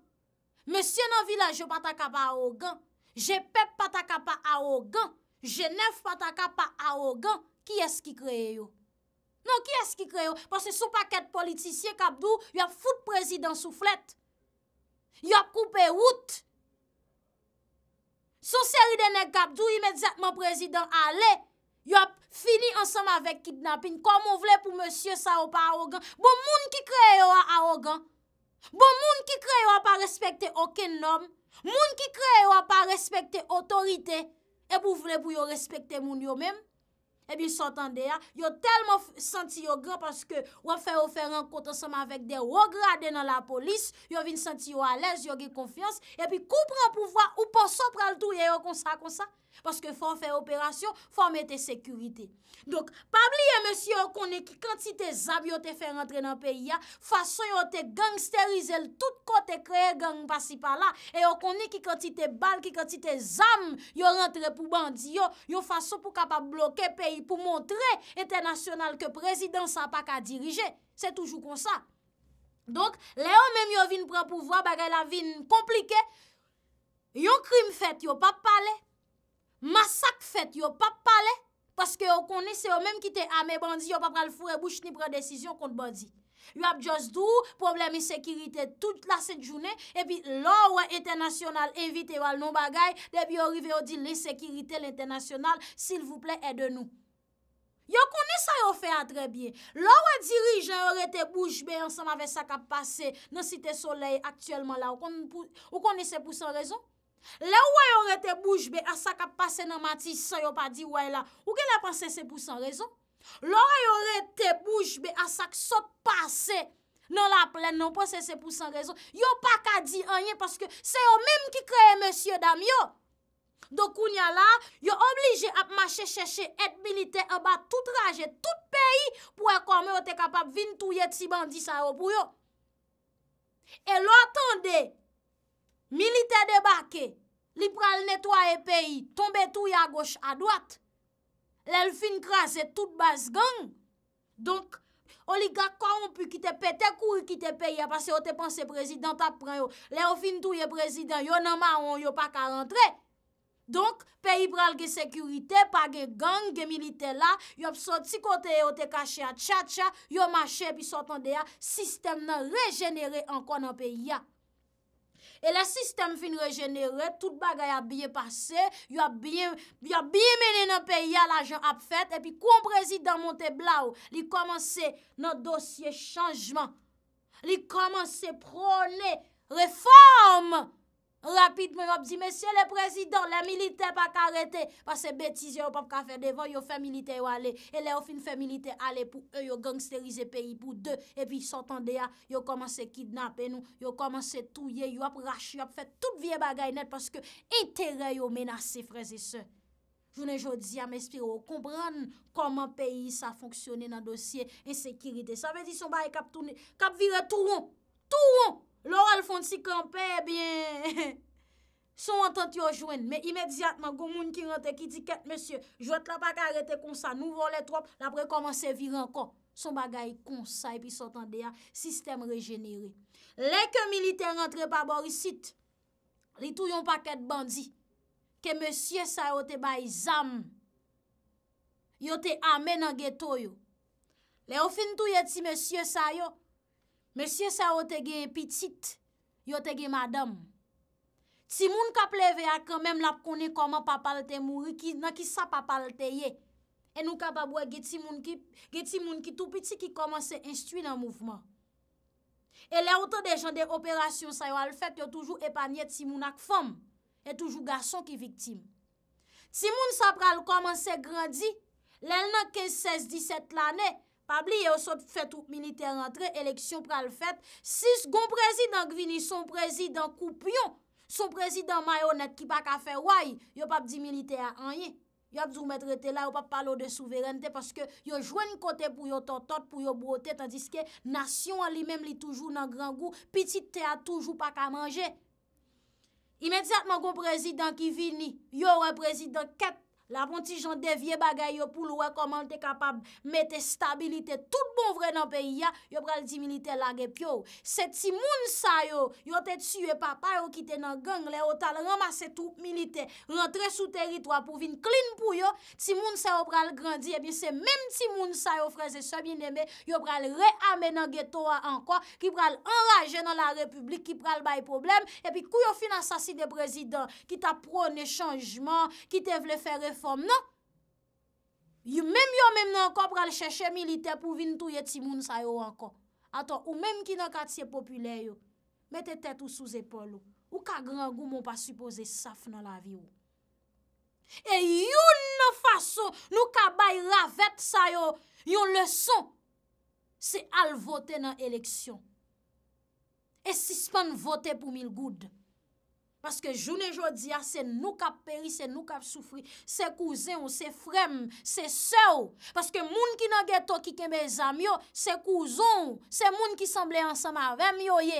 Mesye nan vilaj yo ba ta kapa a ogan. Je pep pa ta kapa a ogan. Je nef pa ta kapa a ogan. Ki es ki kreyo? Non, ki es ki kreyo? Pase sou paket politisye kapdou, yo ap foute prezident sou flet. Yo ap koupe wout. Sou seri dene kapdou, imedzatman prezident ale. yo fini ansanm avek kidnapping, kon moun vle pou monsye sa ou pa arrogant, bon moun ki kre yo a arrogant, bon moun ki kre yo a pa respekte oken nom, moun ki kre yo a pa respekte otorite, e pou vle pou yo respekte moun yo men, e bi sotan de ya, yo telman senti yo gran, paske yo fe renkont ansanm avek de rograden nan la polis, yo vin senti yo alez, yo ge konfians, e bi koupran pou vwa ou pa sopral tou yo konsa konsa, Paske fò fè operasyon, fò mè te sekurite. Donk, pabli yè mèsyon, yo konè ki kantite zami yo te fè rentre nan peyi ya, fason yo te gangsterize l tout kote kreye gang pasi pa la, e yo konè ki kantite bal, ki kantite zami, yo rentre pou bandi yo, yo fason pou kapap bloke peyi, pou montre etè nasyonal ke prezidans apak a dirije. Se toujou konsa. Donk, le yo mèm yo vin prè pou vwa, bagè la vin komplike, yo krim fèt, yo pap pale, Masak fèt yo pap pale, paske yo konese yo menm ki te ame bandi, yo pap pale fure bouche ni pre desisyon kont bandi. Yo ap jos dou, problemi sekirite tout la set jounen, epi lò wè internasyonal evite yo al non bagay, epi yo rive yo di lè sekirite l'internasyonal, sil vouple, edenou. Yo konese yo fe a tre bie, lò wè dirijen yo rete bouche be ansan avè sa kap pase, nan site solei aktuelman la, yo konese pou san rezon. Lè wè yon rete boujbe asak ap pase nan mati sa yon pa di wè la, ouke la pa sese pou san rezon? Lè wè yon rete boujbe asak sote pase nan la plen, nan pa sese pou san rezon, yon pa ka di anyen, paske se yon mèm ki kreye mèsyè dam yo. Dokoun ya la, yon oblige ap mache chèche et milite, abat tout traje, tout peyi, pou ekwame yo te kapap vin tou yeti bandi sa yo pou yo. E lo atonde, Milite debake, li pral netwaye peyi, tombe tou ya goche a dwat. Lè l fin kras et tout bas gang. Donk, oliga kwa an pu ki te pete kou ki te peyi ya, pase yo te panse prezident ap preyo. Lè o fin tou ye prezident, yo nanman an yo pa ka rentre. Donk, peyi pral ge sekurite, pa ge gang, ge milite la, yo pso ti kote yo te kache a tcha tcha, yo mache pi sotande ya, sistem nan regenere an kon an peyi ya. E la sistem fin rejenere, tout bagay a biye pase, yo a biye mene nan peyi al ajen ap fet, epi kon prezident Monteblau, li komanse nan dosye chanjman, li komanse prone reforme, Rapit mwen yo ap di, mesye le prezidon, le milite pa karete, pa se betize yo pap ka fe devon, yo fe milite yo ale, e le yo fin fe milite ale pou e yo gangsterize peyi pou de, e pi sotan de ya, yo komanse kidnap enou, yo komanse touye, yo ap rashi, yo ap fet tout vie bagay net, paske inte re yo menase freze se. Jounen jodi ya mespiro, yo kompran koman peyi sa fonksyone nan dosye ensekirite, sa ve di son ba e kap vire tout ron, tout ron. Lo al fon ti kampe, ebyen, son an tante yo jwen, me imediatman, gomoun ki rente ki di ket, monsye, jwet la pa karete konsa, nou voletrop, la pre komanse viran kon, son bagay konsa, epi son tante ya, sistem rejenere. Le ke milite rentre pa bor, isit, li tou yon paket bandi, ke monsye sa yo te bay zam, yo te amen an geto yo. Le ou fin tou ye ti monsye sa yo, Mesye sa yo tege pitit, yo tege madam. Ti moun ka pleve a kèmèm la pkone koman pa palte mouri ki nan ki sa pa palte ye. E nou ka babwe ge ti moun ki tou piti ki koman se instui nan mouvman. E le ou te dejan de operasyon sa yo al fèt yo toujou epanye ti moun ak fòm. E toujou gason ki viktim. Ti moun sa pral koman se grandi lèl nan 15-16-17 lannè. Pabli, yo sot fèt ou militè rentrè, eleksyon pral fèt, sis gon prezidank vini, son prezidank koupyon, son prezidank mayonèt ki baka fè wèy, yo pap di militè a anyè. Yo ap zou mè trè tè la, yo pap palo de souverèntè, paske yo jwen yon kote pou yo tòtot, pou yo brote, tandiske nasyon an li mèm li toujou nan gran gou, pitit tè a toujou baka manjè. Imediatman kon prezidank ki vini, yo wè prezidank ket, la pon ti jan devye bagay yo pou lwa koman te kapab me te stabilite tout bon vre nan peyi ya, yo pral di milite la gep yo. Se ti moun sa yo, yo te tsu e papa yo ki te nan gengle, yo tal ramase troupe milite, rentre sou teritwa pou vin klin pou yo, ti moun sa yo pral grandi, e eh pi se menm ti moun sa yo freze se minembe, yo pral re ame nan getoa anko, ki pral anraje nan la republik, ki pral bay problem, e pi kou yo fin an sasi de prezident, ki ta prone chanjman, ki te vle fere fere Yon mèm yon mèm nan kop pral chèche milite pou vin touye timoun sa yo ankon. Aton, ou mèm ki nan katsye popule yo, mette tèt ou sou zépolo. Ou ka gran gou mou pa suppose saf nan la vi yo. E yon nan fason nou ka bay la vet sa yo, yon leson, se al vote nan eleksyon. E sispan vote pou mil goud. Paske joun e jodi a, se nou kap peri, se nou kap soufri, se kouzen ou se frem, se sew. Paske moun ki nage to ki ke me zam yo, se kouzon ou, se moun ki sanble ansama vemyo ye.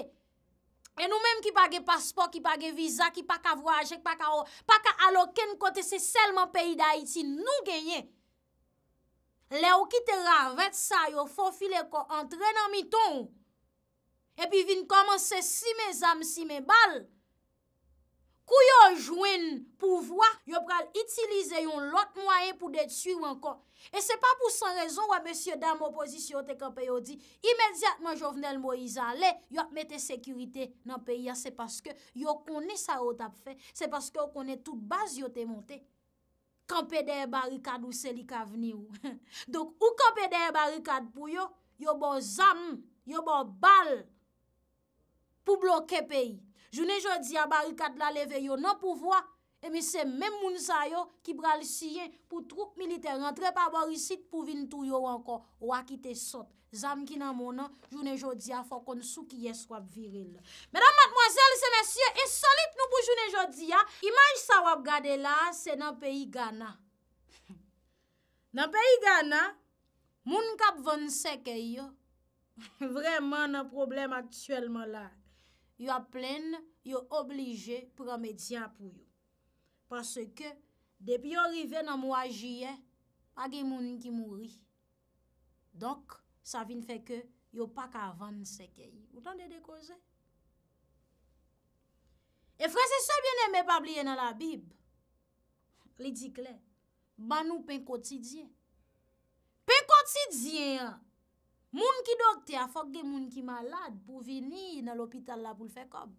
E nou menm ki page paspok, ki page viza, ki paka voajek, paka alo ken kote, se selman peyi da iti nou genye. Le ou ki te ra, vet sa yo, fofile ko, antre nan mi ton, e pi vin komanse si me zam, si me bal. Kou yon jwen pou vwa, yon pral itilize yon lot mwayen pou det su yon kon. E se pa pou san rezon, wabesye, dan mwen pozisyon te kampen yon di, imediatman jo vnen mwen izale, yon mette sekurite nan peyi ya. Se paske yon konen sa ot ap fe, se paske yon konen tout baz yon te monte, kampen de barikad ou seli ka veni ou. Donk, ou kampen de barikad pou yon, yon bon zam, yon bon bal pou bloke peyi. Jounen Jodia barikat la leve yo nan pouvoa, e mi se men moun sa yo ki bral siyen pou troup militer, rentre pa barisit pou vin tou yo anko, wakite sot. Zam ki nan mounan, Jounen Jodia fokon sou ki yes wap viril. Mèdam matmoazel se mèsyen, esolit nou pou Jounen Jodia, imaj sa wap gade la, se nan peyi Ghana. Nan peyi Ghana, moun kap vonsè ke yo, vreman nan problem aktuelman la. Yo ap plen, yo oblije prame diyan pou yo. Pase ke, debi yo rive nan mwa jyen, agen mounen ki mouri. Donk, sa vin fe ke, yo pak avan sekey. Wotan de dekose? E fre se sebyen eme pabliye nan la bib? Li di kle, ban nou pen kotidyen. Pen kotidyen an! Moun ki dokte a fogue moun ki malade pou vini nan l'opital la pou l'fekob.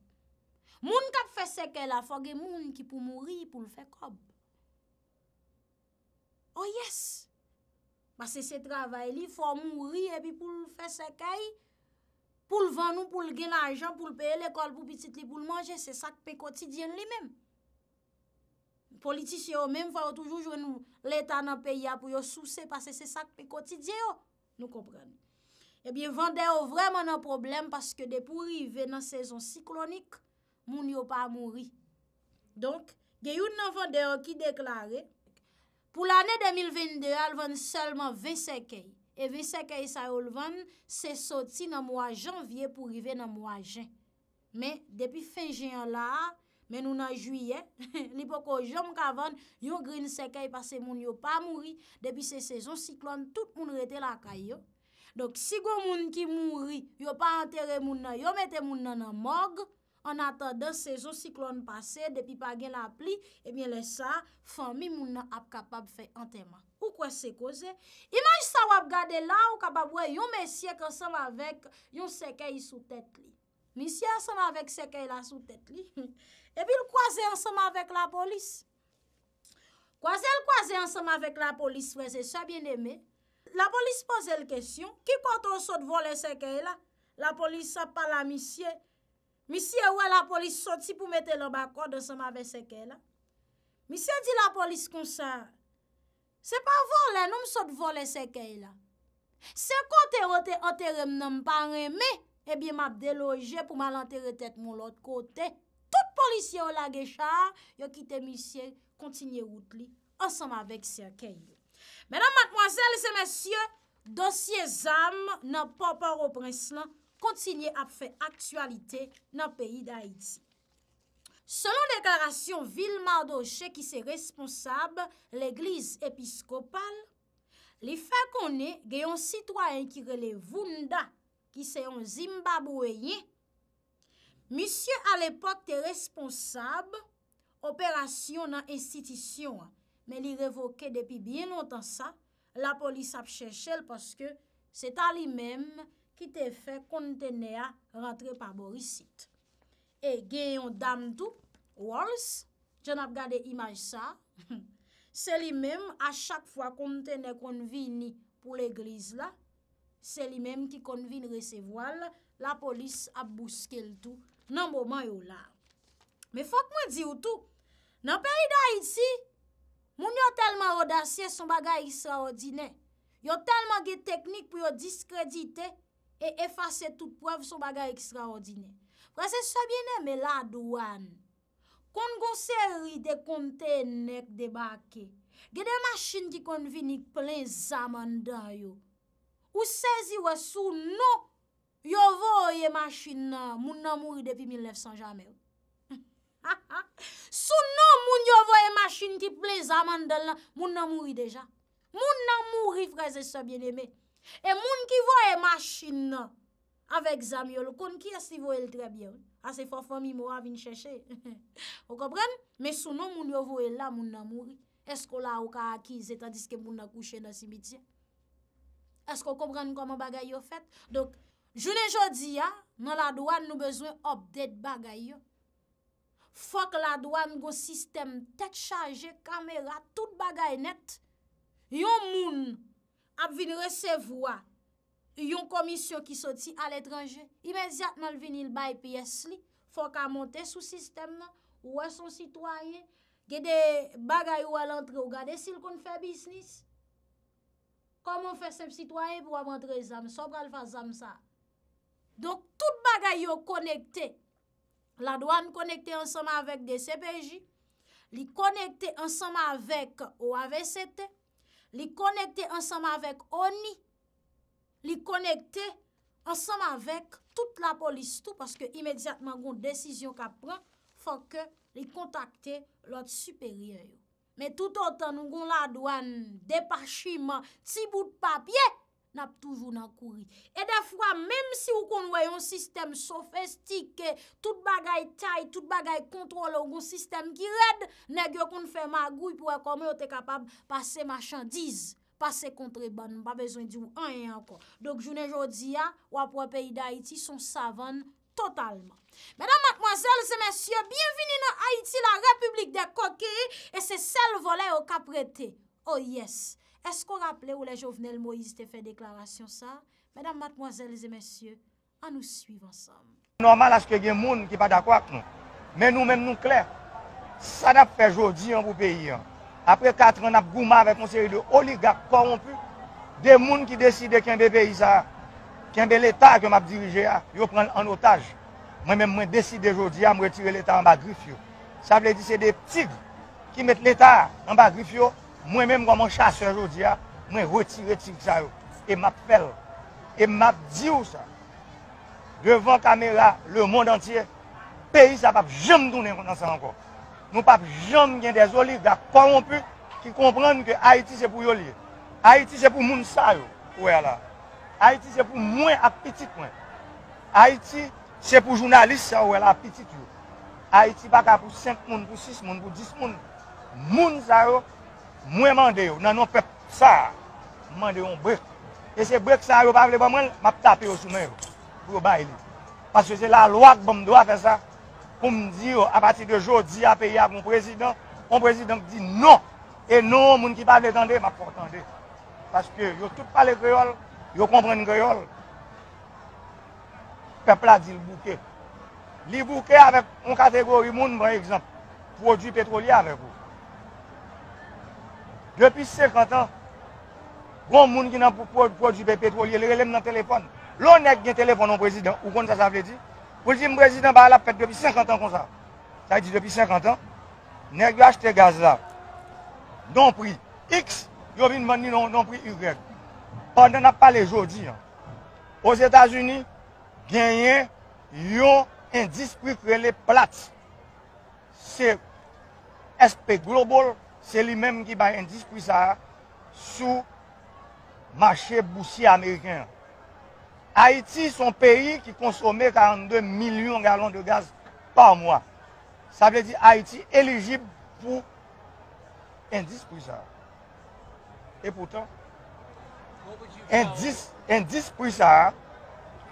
Moun kap feseke la fogue moun ki pou mouri pou l'fekob. Oh yes! Bas se se travay li fò mouri epi pou l'feseke, pou l'van ou pou l'ge la ajan, pou l'peye l'ekol pou pitit li pou l'manje, se sakpe kotidyen li men. Politisyon men fò toujoujwen nou l'eta nan peya pou yo souse, pas se se sakpe kotidyen yo. Nou komprenn. Ebyen eh vande yo vreman an problem paske de pou rive nan sezon siklonik, moun yo pa moun ri. Donk, gen yon nan vande yo ki deklare, pou l ane 2022 alvan selman 20 sekey. E 20 sekey sa olvan se soti nan mwa janvye pou rive nan mwa jan. Men, depi fin jan la, men nou nan juyen, li poko jom kavan, yon green sekey pase moun yo pa moun ri. Depi se sezon siklon, tout moun rete la kayo. Donk, si gwo moun ki mouri, yo pa anterè moun nan, yo metè moun nan nan mòg, an atè dè se jò siklon pase, depi pa gen la pli, ebyen eh le sa, fami moun nan ap kapab fè anterman. Poukwa se koze? Imanj sa wap gade la, ou kapab wè yon mesye kè seman vek yon seke yi sou tèt li. Mesye seman vek seke yi la sou tèt li. Ebyen l kwaze yon seman vek la polis. Kwaze l kwaze yon seman vek la polis, wè se sa bien eme, La polis pose l kesyon, ki konton sot volen se key la? La polis sa pala misye, misye ouwe la polis soti pou mette l bako de se ma ve se key la? Misye di la polis konsa, se pa volen oum sot volen se key la? Se kote ote ote remnen mpa reme, ebi m ap deloje pou mal anteretet moun lote kote. Toute polisye ou la gecha, yo kite misye kontinye wout li, ansan ma vek se key la. Menan matmoazèl se mèsyè, dosye zam nan popor ou prens lan kontinye ap fè aktualite nan peyi da Haiti. Selon deklarasyon Vilma Adoche ki se responsab l'Eglise Episkopal, li fè konè gen yon sitwayen ki rele Vounda ki se yon Zimbabweye, mèsyè alèpote responsab operasyon nan institisyon an. men li revoke depi bien an tan sa, la polis ap chè chèl paske sè ta li menm ki te fè kontene a rentre pa borisit. E gen yon dam tou, wals, jen ap gade imaj sa, sè li menm a chak fwa kontene konvini pou l'egliz la, sè li menm ki konvini resevoal, la polis ap bouske l'tou nan bo man yon la. Men fòk mwen di ou tou, nan pe yi da iti, Moun yo telman odasye son bagay ekstraordine, yo telman ge teknik pou yo diskredite e efase tout prev son bagay ekstraordine. Kwa se sa bine me la douan, kon gose ri de konte nek debake, ge de masin di kon vinik plen zaman dayo, ou sezi we sou nou yo vo ye masin nan moun nan mou ri depi 1900 jamel. Ha ha, sou nou moun yo voye masin ki ple zaman del nan, moun nan mouri deja. Moun nan mouri freze sebyen eme. E moun ki voye masin nan, avek zamyol, kon ki yasi voye l trebyen. Ase ah, fò fòmi mou avin chèche. Ou kopren? Me sou nou moun yo voye la moun nan mouri, esko la ou ka akize tandis ke moun nan kouche dansi midye. Esko kopren koman bagay yo fèt? Donk, jounen jodi ya, nan la doan nou bezwen obdet bagay yo. Fok la doan gwo sistem, tet chaje, kamera, tout bagay net, yon moun ap vin resevwa, yon komisyon ki soti al etranje, imediat nan vin il bay piyes li, fok a monte sou sistem, ouwe son sitwaye, gede bagay ou al antre, ou gade sil kon fè bisnis. Koman fè sep sitwaye pou am antre zam, som al faz zam sa. Donk tout bagay yo konekte, La douan konekte ansama avèk de CPJ, li konekte ansama avèk o AVCT, li konekte ansama avèk ONI, li konekte ansama avèk tout la polis tou, paske imedjatman goun desisyon kap pran, fòk li kontakte lot superyè yo. Me tout an tan nou goun la douan depachiman, ti bout papye, nap toujou nan kouri. E defwa, mem si ou kon wè yon sistem sofestik, tout bagay tay, tout bagay kontrol ou goun sistem ki red, negyo kon fè magou, pou wè kon mè yote kapab pase machan diz, pase kontre ban, mba bezwen di yon an yon kon. Dok, jounen jodi ya, wap wè peyi d'Haïti, son savan totalman. Mèdam matmozèl, se mèsyè, bienvini nan Haïti, la republik de Koke, e se sel volè yon ka prete. Oh yes! Est-ce qu'on rappele ou la jovenel Moïse te fè déklarasyon sa? Madame, mademoiselles et messieurs, a nou suivant sa. Normal aske gen moun ki pa dakwa k nou. Men nou men nou kler. Sa nap fè jodi an pou peyi an. Apre katre an ap gouman ve konseri de oligak korompu. De moun ki deside kenbe beiza, kenbe leta ke map dirije a, yo pren an otaj. Men men mwen deside jodi a mwetire leta an bagrifyo. Sa vle di se de ptig ki met leta an bagrifyo Mwen menm kwa mwen chase ro di ya, mwen reti reti sa yo. E map fel, e map di ou sa. Devan kamera, le moun entye, peyi sa pap jom donen konan sa ankon. Moun pap jom gen dezoli, dak korompu, ki kompran ke Haiti se pou yoli. Haiti se pou moun sa yo, ou el la. Haiti se pou moun apitit mwen. Haiti se pou jounalist sa yo, ou el la apitit yo. Haiti pa ka pou 5 moun, pou 6 moun, pou 10 moun. Moun sa yo. Moi, je demande, non, fait ça. Je demande un break. Et ce break, ça, je ne parle pas de moi, je tape au sommet pour le Parce que c'est la loi que je dois faire ça. Pour me dire, à partir de jeudi, à payer à mon président, mon président dit non. Et non, les gens qui parlent d'étendre, je ne pas Parce que je tout parle de créole, je comprends créole. Le peuple a dit le bouquet. Le bouquet avec une catégorie, par exemple, produit pétrolier avec vous. Depuis 50 ans, bon moun ki nan pou ils petrolye, le relem nan téléphone. L'on a gen téléphone. au président, ou kon sa sa vle di, pou di m président, ba depuis fait depuis 50 ans comme ça. Ça dit, depuis 50 ans. nek yo du gaz là. don prix X, yo vin demandé non, prix prix Y. pendant pas les jodi an, hein. Aux états unis genyen un un prix les plat. C'est SP Global Se li menm ki bay endis pou sa sou machè bousi Amerikèn. Haiti son peyi ki konsome 42 milyon galon de gaz par mwa. Sa ble di Haiti elegib pou endis pou sa. E poutan, endis pou sa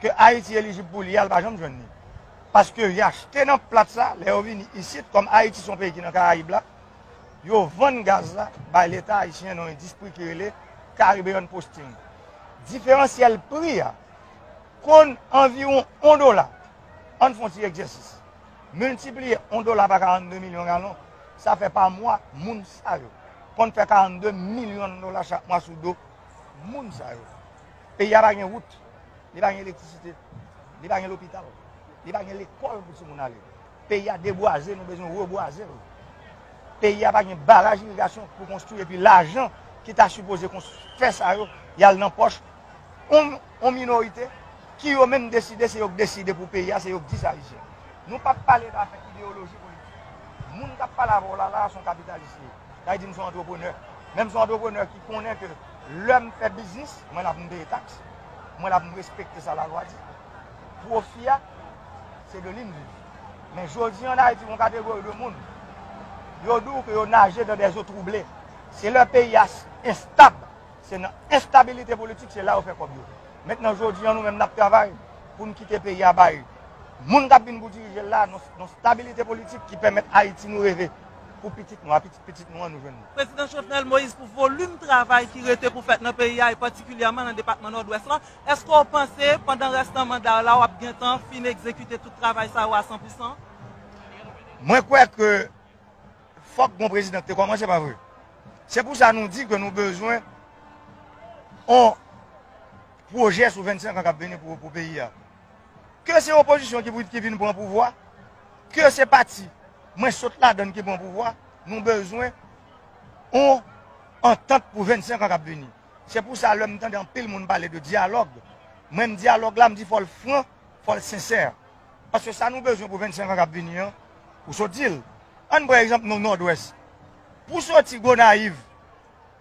ke Haiti elegib pou li yal pa jom jouni. Paske yache tenan plat sa, le ovi ni isit kom Haiti son peyi ki nan ka aib la. yo van gaza ba l'Etat yishen nou yon dispri kirele karibè yon posting. Diferensyel pri ya, kon envirou 1 dola an fon siye gjesis, muntipli 1 dola pa 42 milyon anon, sa fe pa mwa moun sa yo. Kon fe 42 milyon dola chak mwa sou do, moun sa yo. Pe ya bagne wout, pe bagne elektrisite, pe bagne l'opital, pe bagne l'ekol pou se moun ale. Pe ya debo aze, nou bezoun rebo aze yo. peyi apak yon baraj yon rasyon pou konstruye, pi l ajan ki ta supose konstruye, fè sa yon, yal nan poch, on minorite, ki yon men deside, se yon deside pou peyi a, se yon disa yon. Nou pa pale ta fè ideoloji pou yon. Moun ta pale a volala son kapitalistik. Ta yon di msou antroponeur. Mè msou antroponeur ki konen ke lèm fè biznis, mwen ap mbeye taks, mwen ap mbeye respekte salagwadi. Pou ou fia, se de lindou. Men jodi yon a yon katégor yon moun, Yo ont yo nagé dans des eaux troublées. C'est leur pays instable. C'est une instabilité politique, c'est là où on fait comme eux. Maintenant, aujourd'hui, nous-mêmes, nous travaillons pour nous quitter le pays à bail. Moun kap bin pou là la, stabilité politique qui permet à Haïti nou rêver. Pour petit, nous a petit, petit, nous en nou Président nou. Prezident pour Moïse, pou volume travail était rete faire fait pays, pays, particulièrement particulièrement dans département Nord-Ouest est-ce qu'on pensait pendant le reste du mandat là, a bien tan fin exécuter tout le travail ou 100%? Je crois que faut que mon président te c'est pas vrai. C'est pour ça que nous dit que nous avons besoin d'un projet sur 25 ans qui venir pour le pays. Hein. Que c'est l'opposition qui, qui vient pour le pouvoir, que c'est parti, moins saute là donne qui prend pouvoir, nous avons besoin d'un entente pour 25 ans qui venir. C'est pour ça que l'homme est dans pile monde de dialogue. Même dialogue là, je faut le franc, il faut le sincère. Parce que ça nous besoin pour 25 ans qui venir, hein. pour ce An brey exemple nou nord-ouest, pou soti go naiv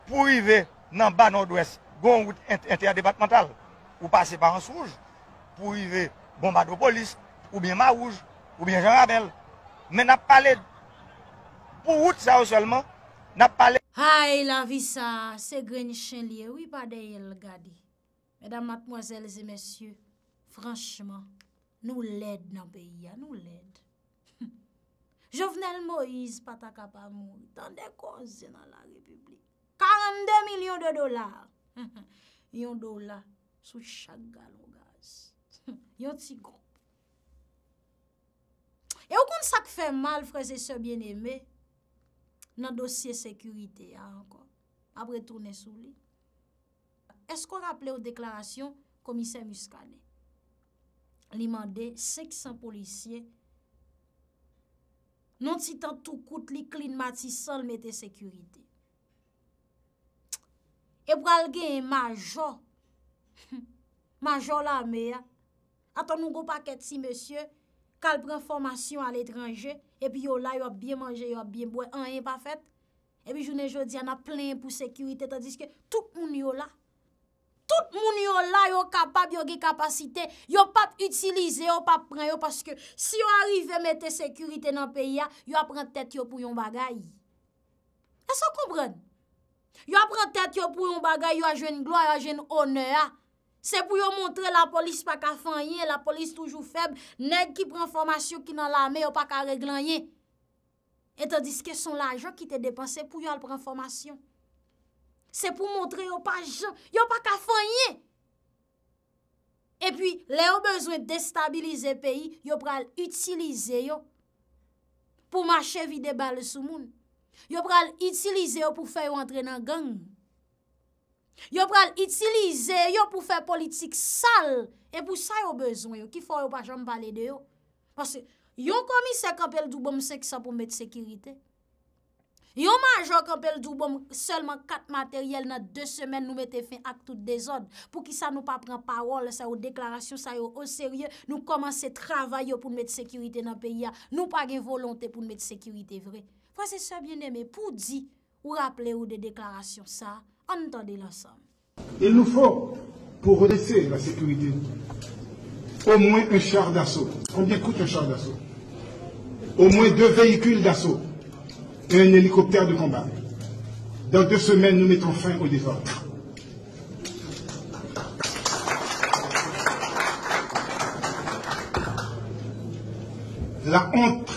pou rive nan ba nord-ouest, gon wout enteya debat mental, ou pase pa ansouj, pou rive bombadou polis, ou bien marouj, ou bien jan ramel. Men ap pale, pou wout sa ou selman, nap pale. Hay la vi sa, se gwenye chen liye, wiva deyye l gadi. Edan matmoazelze mesyou, franchman, nou led nan beya, nou led. Jovenel Moïse pataka pa moun, tan dekose nan la republik. 42 milyon de dolar. Milyon dolar sou chak galon gaz. Yon ti goup. E ou kon sa ke fe mal freze se bien eme, nan dosye sekurite a ankon, apre trounen sou li. Esko rappele ou deklarasyon komise muskane? Li mande 500 policye Non ti tan tou kout li klin mati sol me te sekurite. E pou al gen yon majo, majo la me, atan nou go paket si, monsye, kal pren formasyon al etranje, epi yon la yon bien manje, yon bien bwe, an yon pa fet, epi jounen jodi an ap plen pou sekurite, tadiske tout moun yon la, Tout mouni yo la, yo kapab, yo ge kapasite, yo pap utilize, yo pap pren yo, paske si yo arrive mette sekurite nan peya, yo apren tete yo pou yon bagay. E sa koubren? Yo apren tete yo pou yon bagay, yo aje yon glo, yo aje yon oner. Ah. Se pou yo montre la polis pa ka fanyen, la polis toujou feb, neg ki pran formasyon ki nan la me, yo pa ka reglan yen. Etan diske son lajo ki te depanse pou yo al pran formasyon. Se pou montre yo pa jan, yo pa ka fanyen. E pi, le yo bezwen destabilize peyi, yo pral utilize yo pou mache vide bal sou moun. Yo pral utilize yo pou fè yo antre nan gang. Yo pral utilize yo pou fè politik sal. E pou sa yo bezwen yo, ki fò yo pa jan mbale de yo. Parce yo komise kapel d'ou bomsek sa pou met sekirite. Yon major kampel seulement 4 matériels dans 2 semaines nous mettons fin à tout désordre. Pour que ça nous pas prend parole, ça aux déclaration ça est au sérieux, nous à travailler pour mettre sécurité dans le pays. Nous pas de volonté pour mettre sécurité vrai. Voici ça bien-aimé pour dire ou rappeler ou des déclarations ça. Entendez l'ensemble. Il nous faut pour redresser la sécurité au moins un char d'assaut. Combien coûte un char d'assaut Au moins deux véhicules d'assaut un hélicoptère de combat. Dans deux semaines, nous mettrons fin au désordre. La honte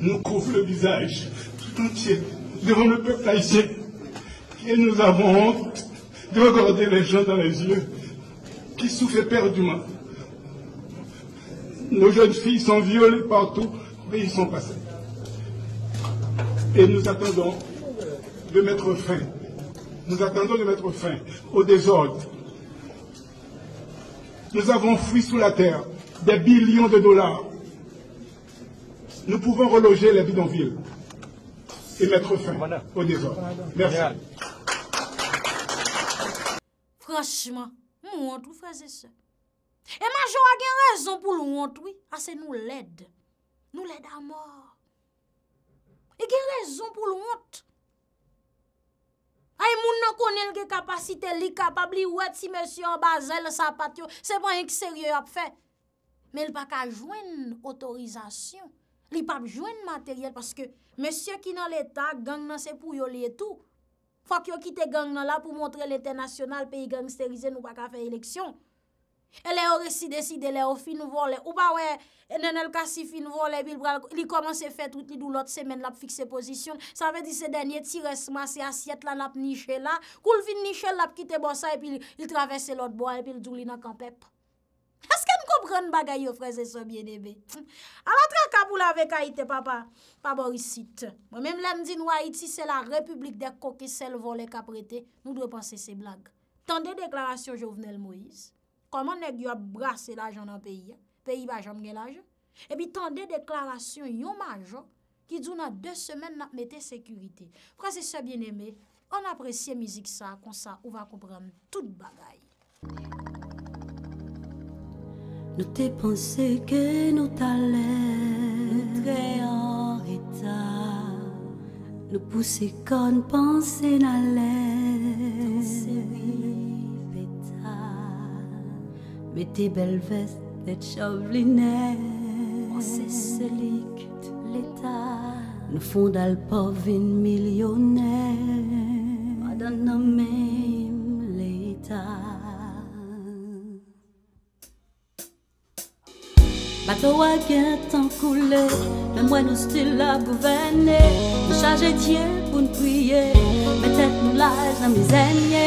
nous couvre le visage tout entier devant le peuple haïtien. Et nous avons honte de regarder les gens dans les yeux qui souffrent perdument. Nos jeunes filles sont violées partout, mais ils sont passés. Et nous attendons de mettre fin. Nous attendons de mettre fin au désordre. Nous avons fui sous la terre des billions de dollars. Nous pouvons reloger les bidonvilles et mettre fin au désordre. Merci. Franchement, nous tout frères et ma Et Major a raison pour nous ah, c'est nous l'aide. Nous l'aide à mort. E gen rezon pou loun ot. Ay moun nan konen lge kapasite li kapab li wet si mesye an bazen le sapat yo. Se ban yon ki serye ap fe. Men l pa ka jwen otorizasyon. Li pa jwen materyel. Paske mesye ki nan l etat gang nan se pou yon li etou. Fak yo kite gang nan la pou montre l etat nasyonal pe yi gangsterize nou pa ka fe eleksyon. E le yo resi deside, le yo fin vole. Ou ba we, enen el kasi fin vole, li komanse fe tout ni dou lot semen la ap fikse pozisyon. Sa ve di se denye ti resma se asyet la nap niche la, koul fin niche la ap kite bosa, e pi li travesse lot bo, e pi li doulina kanpep. Aske m ko broun bagay yo freze sobyen e be? A la tra kabou la ve ka ite, papa. Pa bo risite. Mèm lem di nou a iti, se la republik de koke sel vole ka prete, nou dwe panse se blag. Tan de deklarasyon jovnel Moïse, waman nek yo brase lajan nan peyi, peyi vajam gen lajan, epi tan de deklarasyon yon majon ki djou nan de semen nan meten sekurite. Pra se se bien eme, an apresye mizik sa, konsa ou va kouprem tout bagay. Nou te pense ke nou talen nou tre an etan nou pouse kon panse nalen tan se wien Mais tes belles vestes, tes chauvelines. Szelik, l'état. Nous font le une millionnaire. Ah, même l'état. Bateau à tant coulé, mais moi nous style à gouverner. Nous charger Dieu pour nous prier, mais tête nous l'âge dans mes aînés,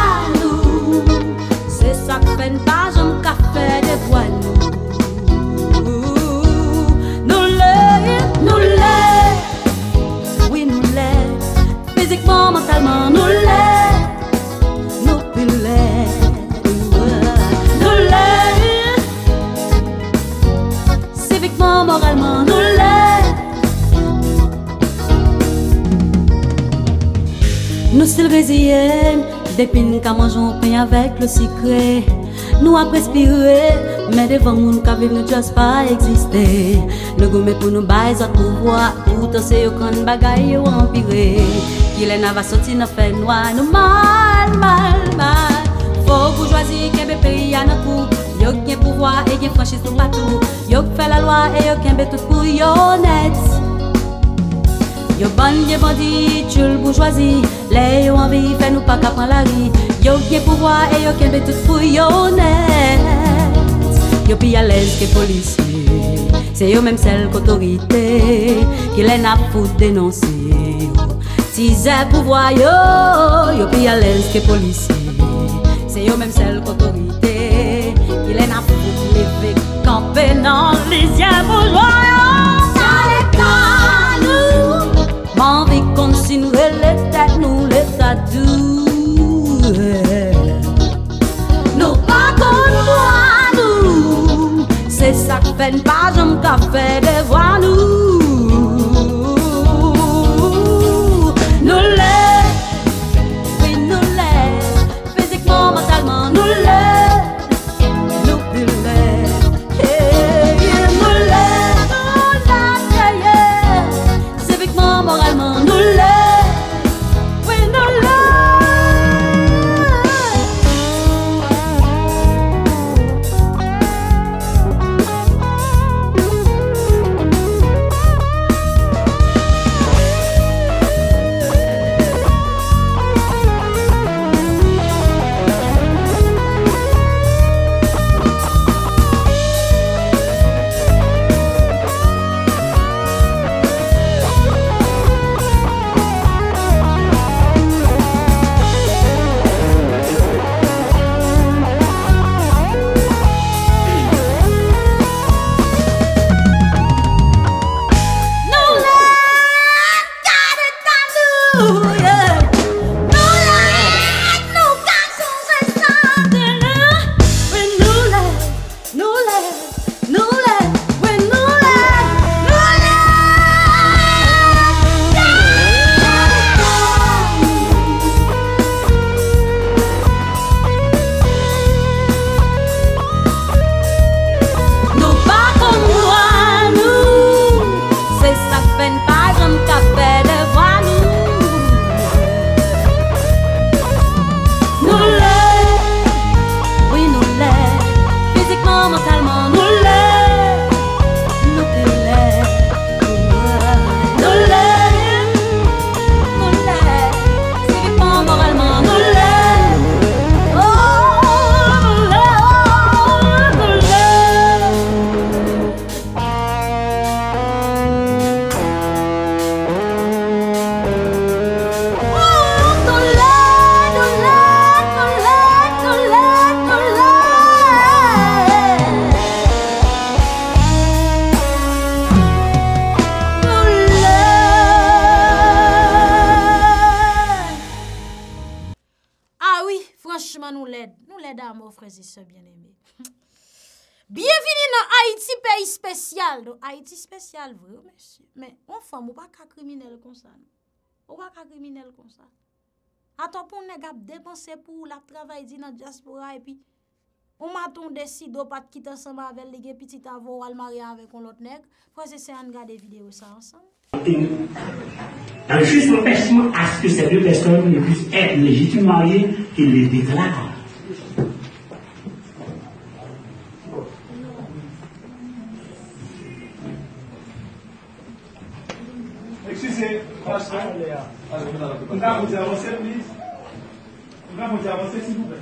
Depuis nous manger on un avec le secret, nous avons respiré. Mais nous, nous, ka viv existé just pa pas Nou goume pou pour nous zot à vwa Poutan bagay empire Qui va sorti n'a fait noir, Nous mal, mal, mal bourgeoisie Yo le pouvoir et qui franchise tout partout Yo fait la loi et yo tout Yo ban, yo bandi, tchoul bourgeoisie Les yo envie, fais nous pas cap la vie, Yo qui pouvoir et yo qui tout Yo plus à l'aise que policier C'est yo même celle qu'autorité Qui les à dénoncer Si c'est pouvoir yo, yo plus à l'aise que policier C'est yo même celle qu'autorité Qui les lever les bourgeois Envie de continuer têtes, nous les l'état Nos pas contre nous, c'est ça que n'pas pas, j'aime qu'à faire des voix nous. Ou matoun desi do pat kit asamba Avel dege pitit avon ou al marye avè kon lot neg Kwa se se an gade videyo sa ansan Dan jis nou persi moun Aske se de lè son Ne pwis et le jitou marye Ki le dekla Eksuse Mga moun di avansè plis Mga moun di avansè si mou bè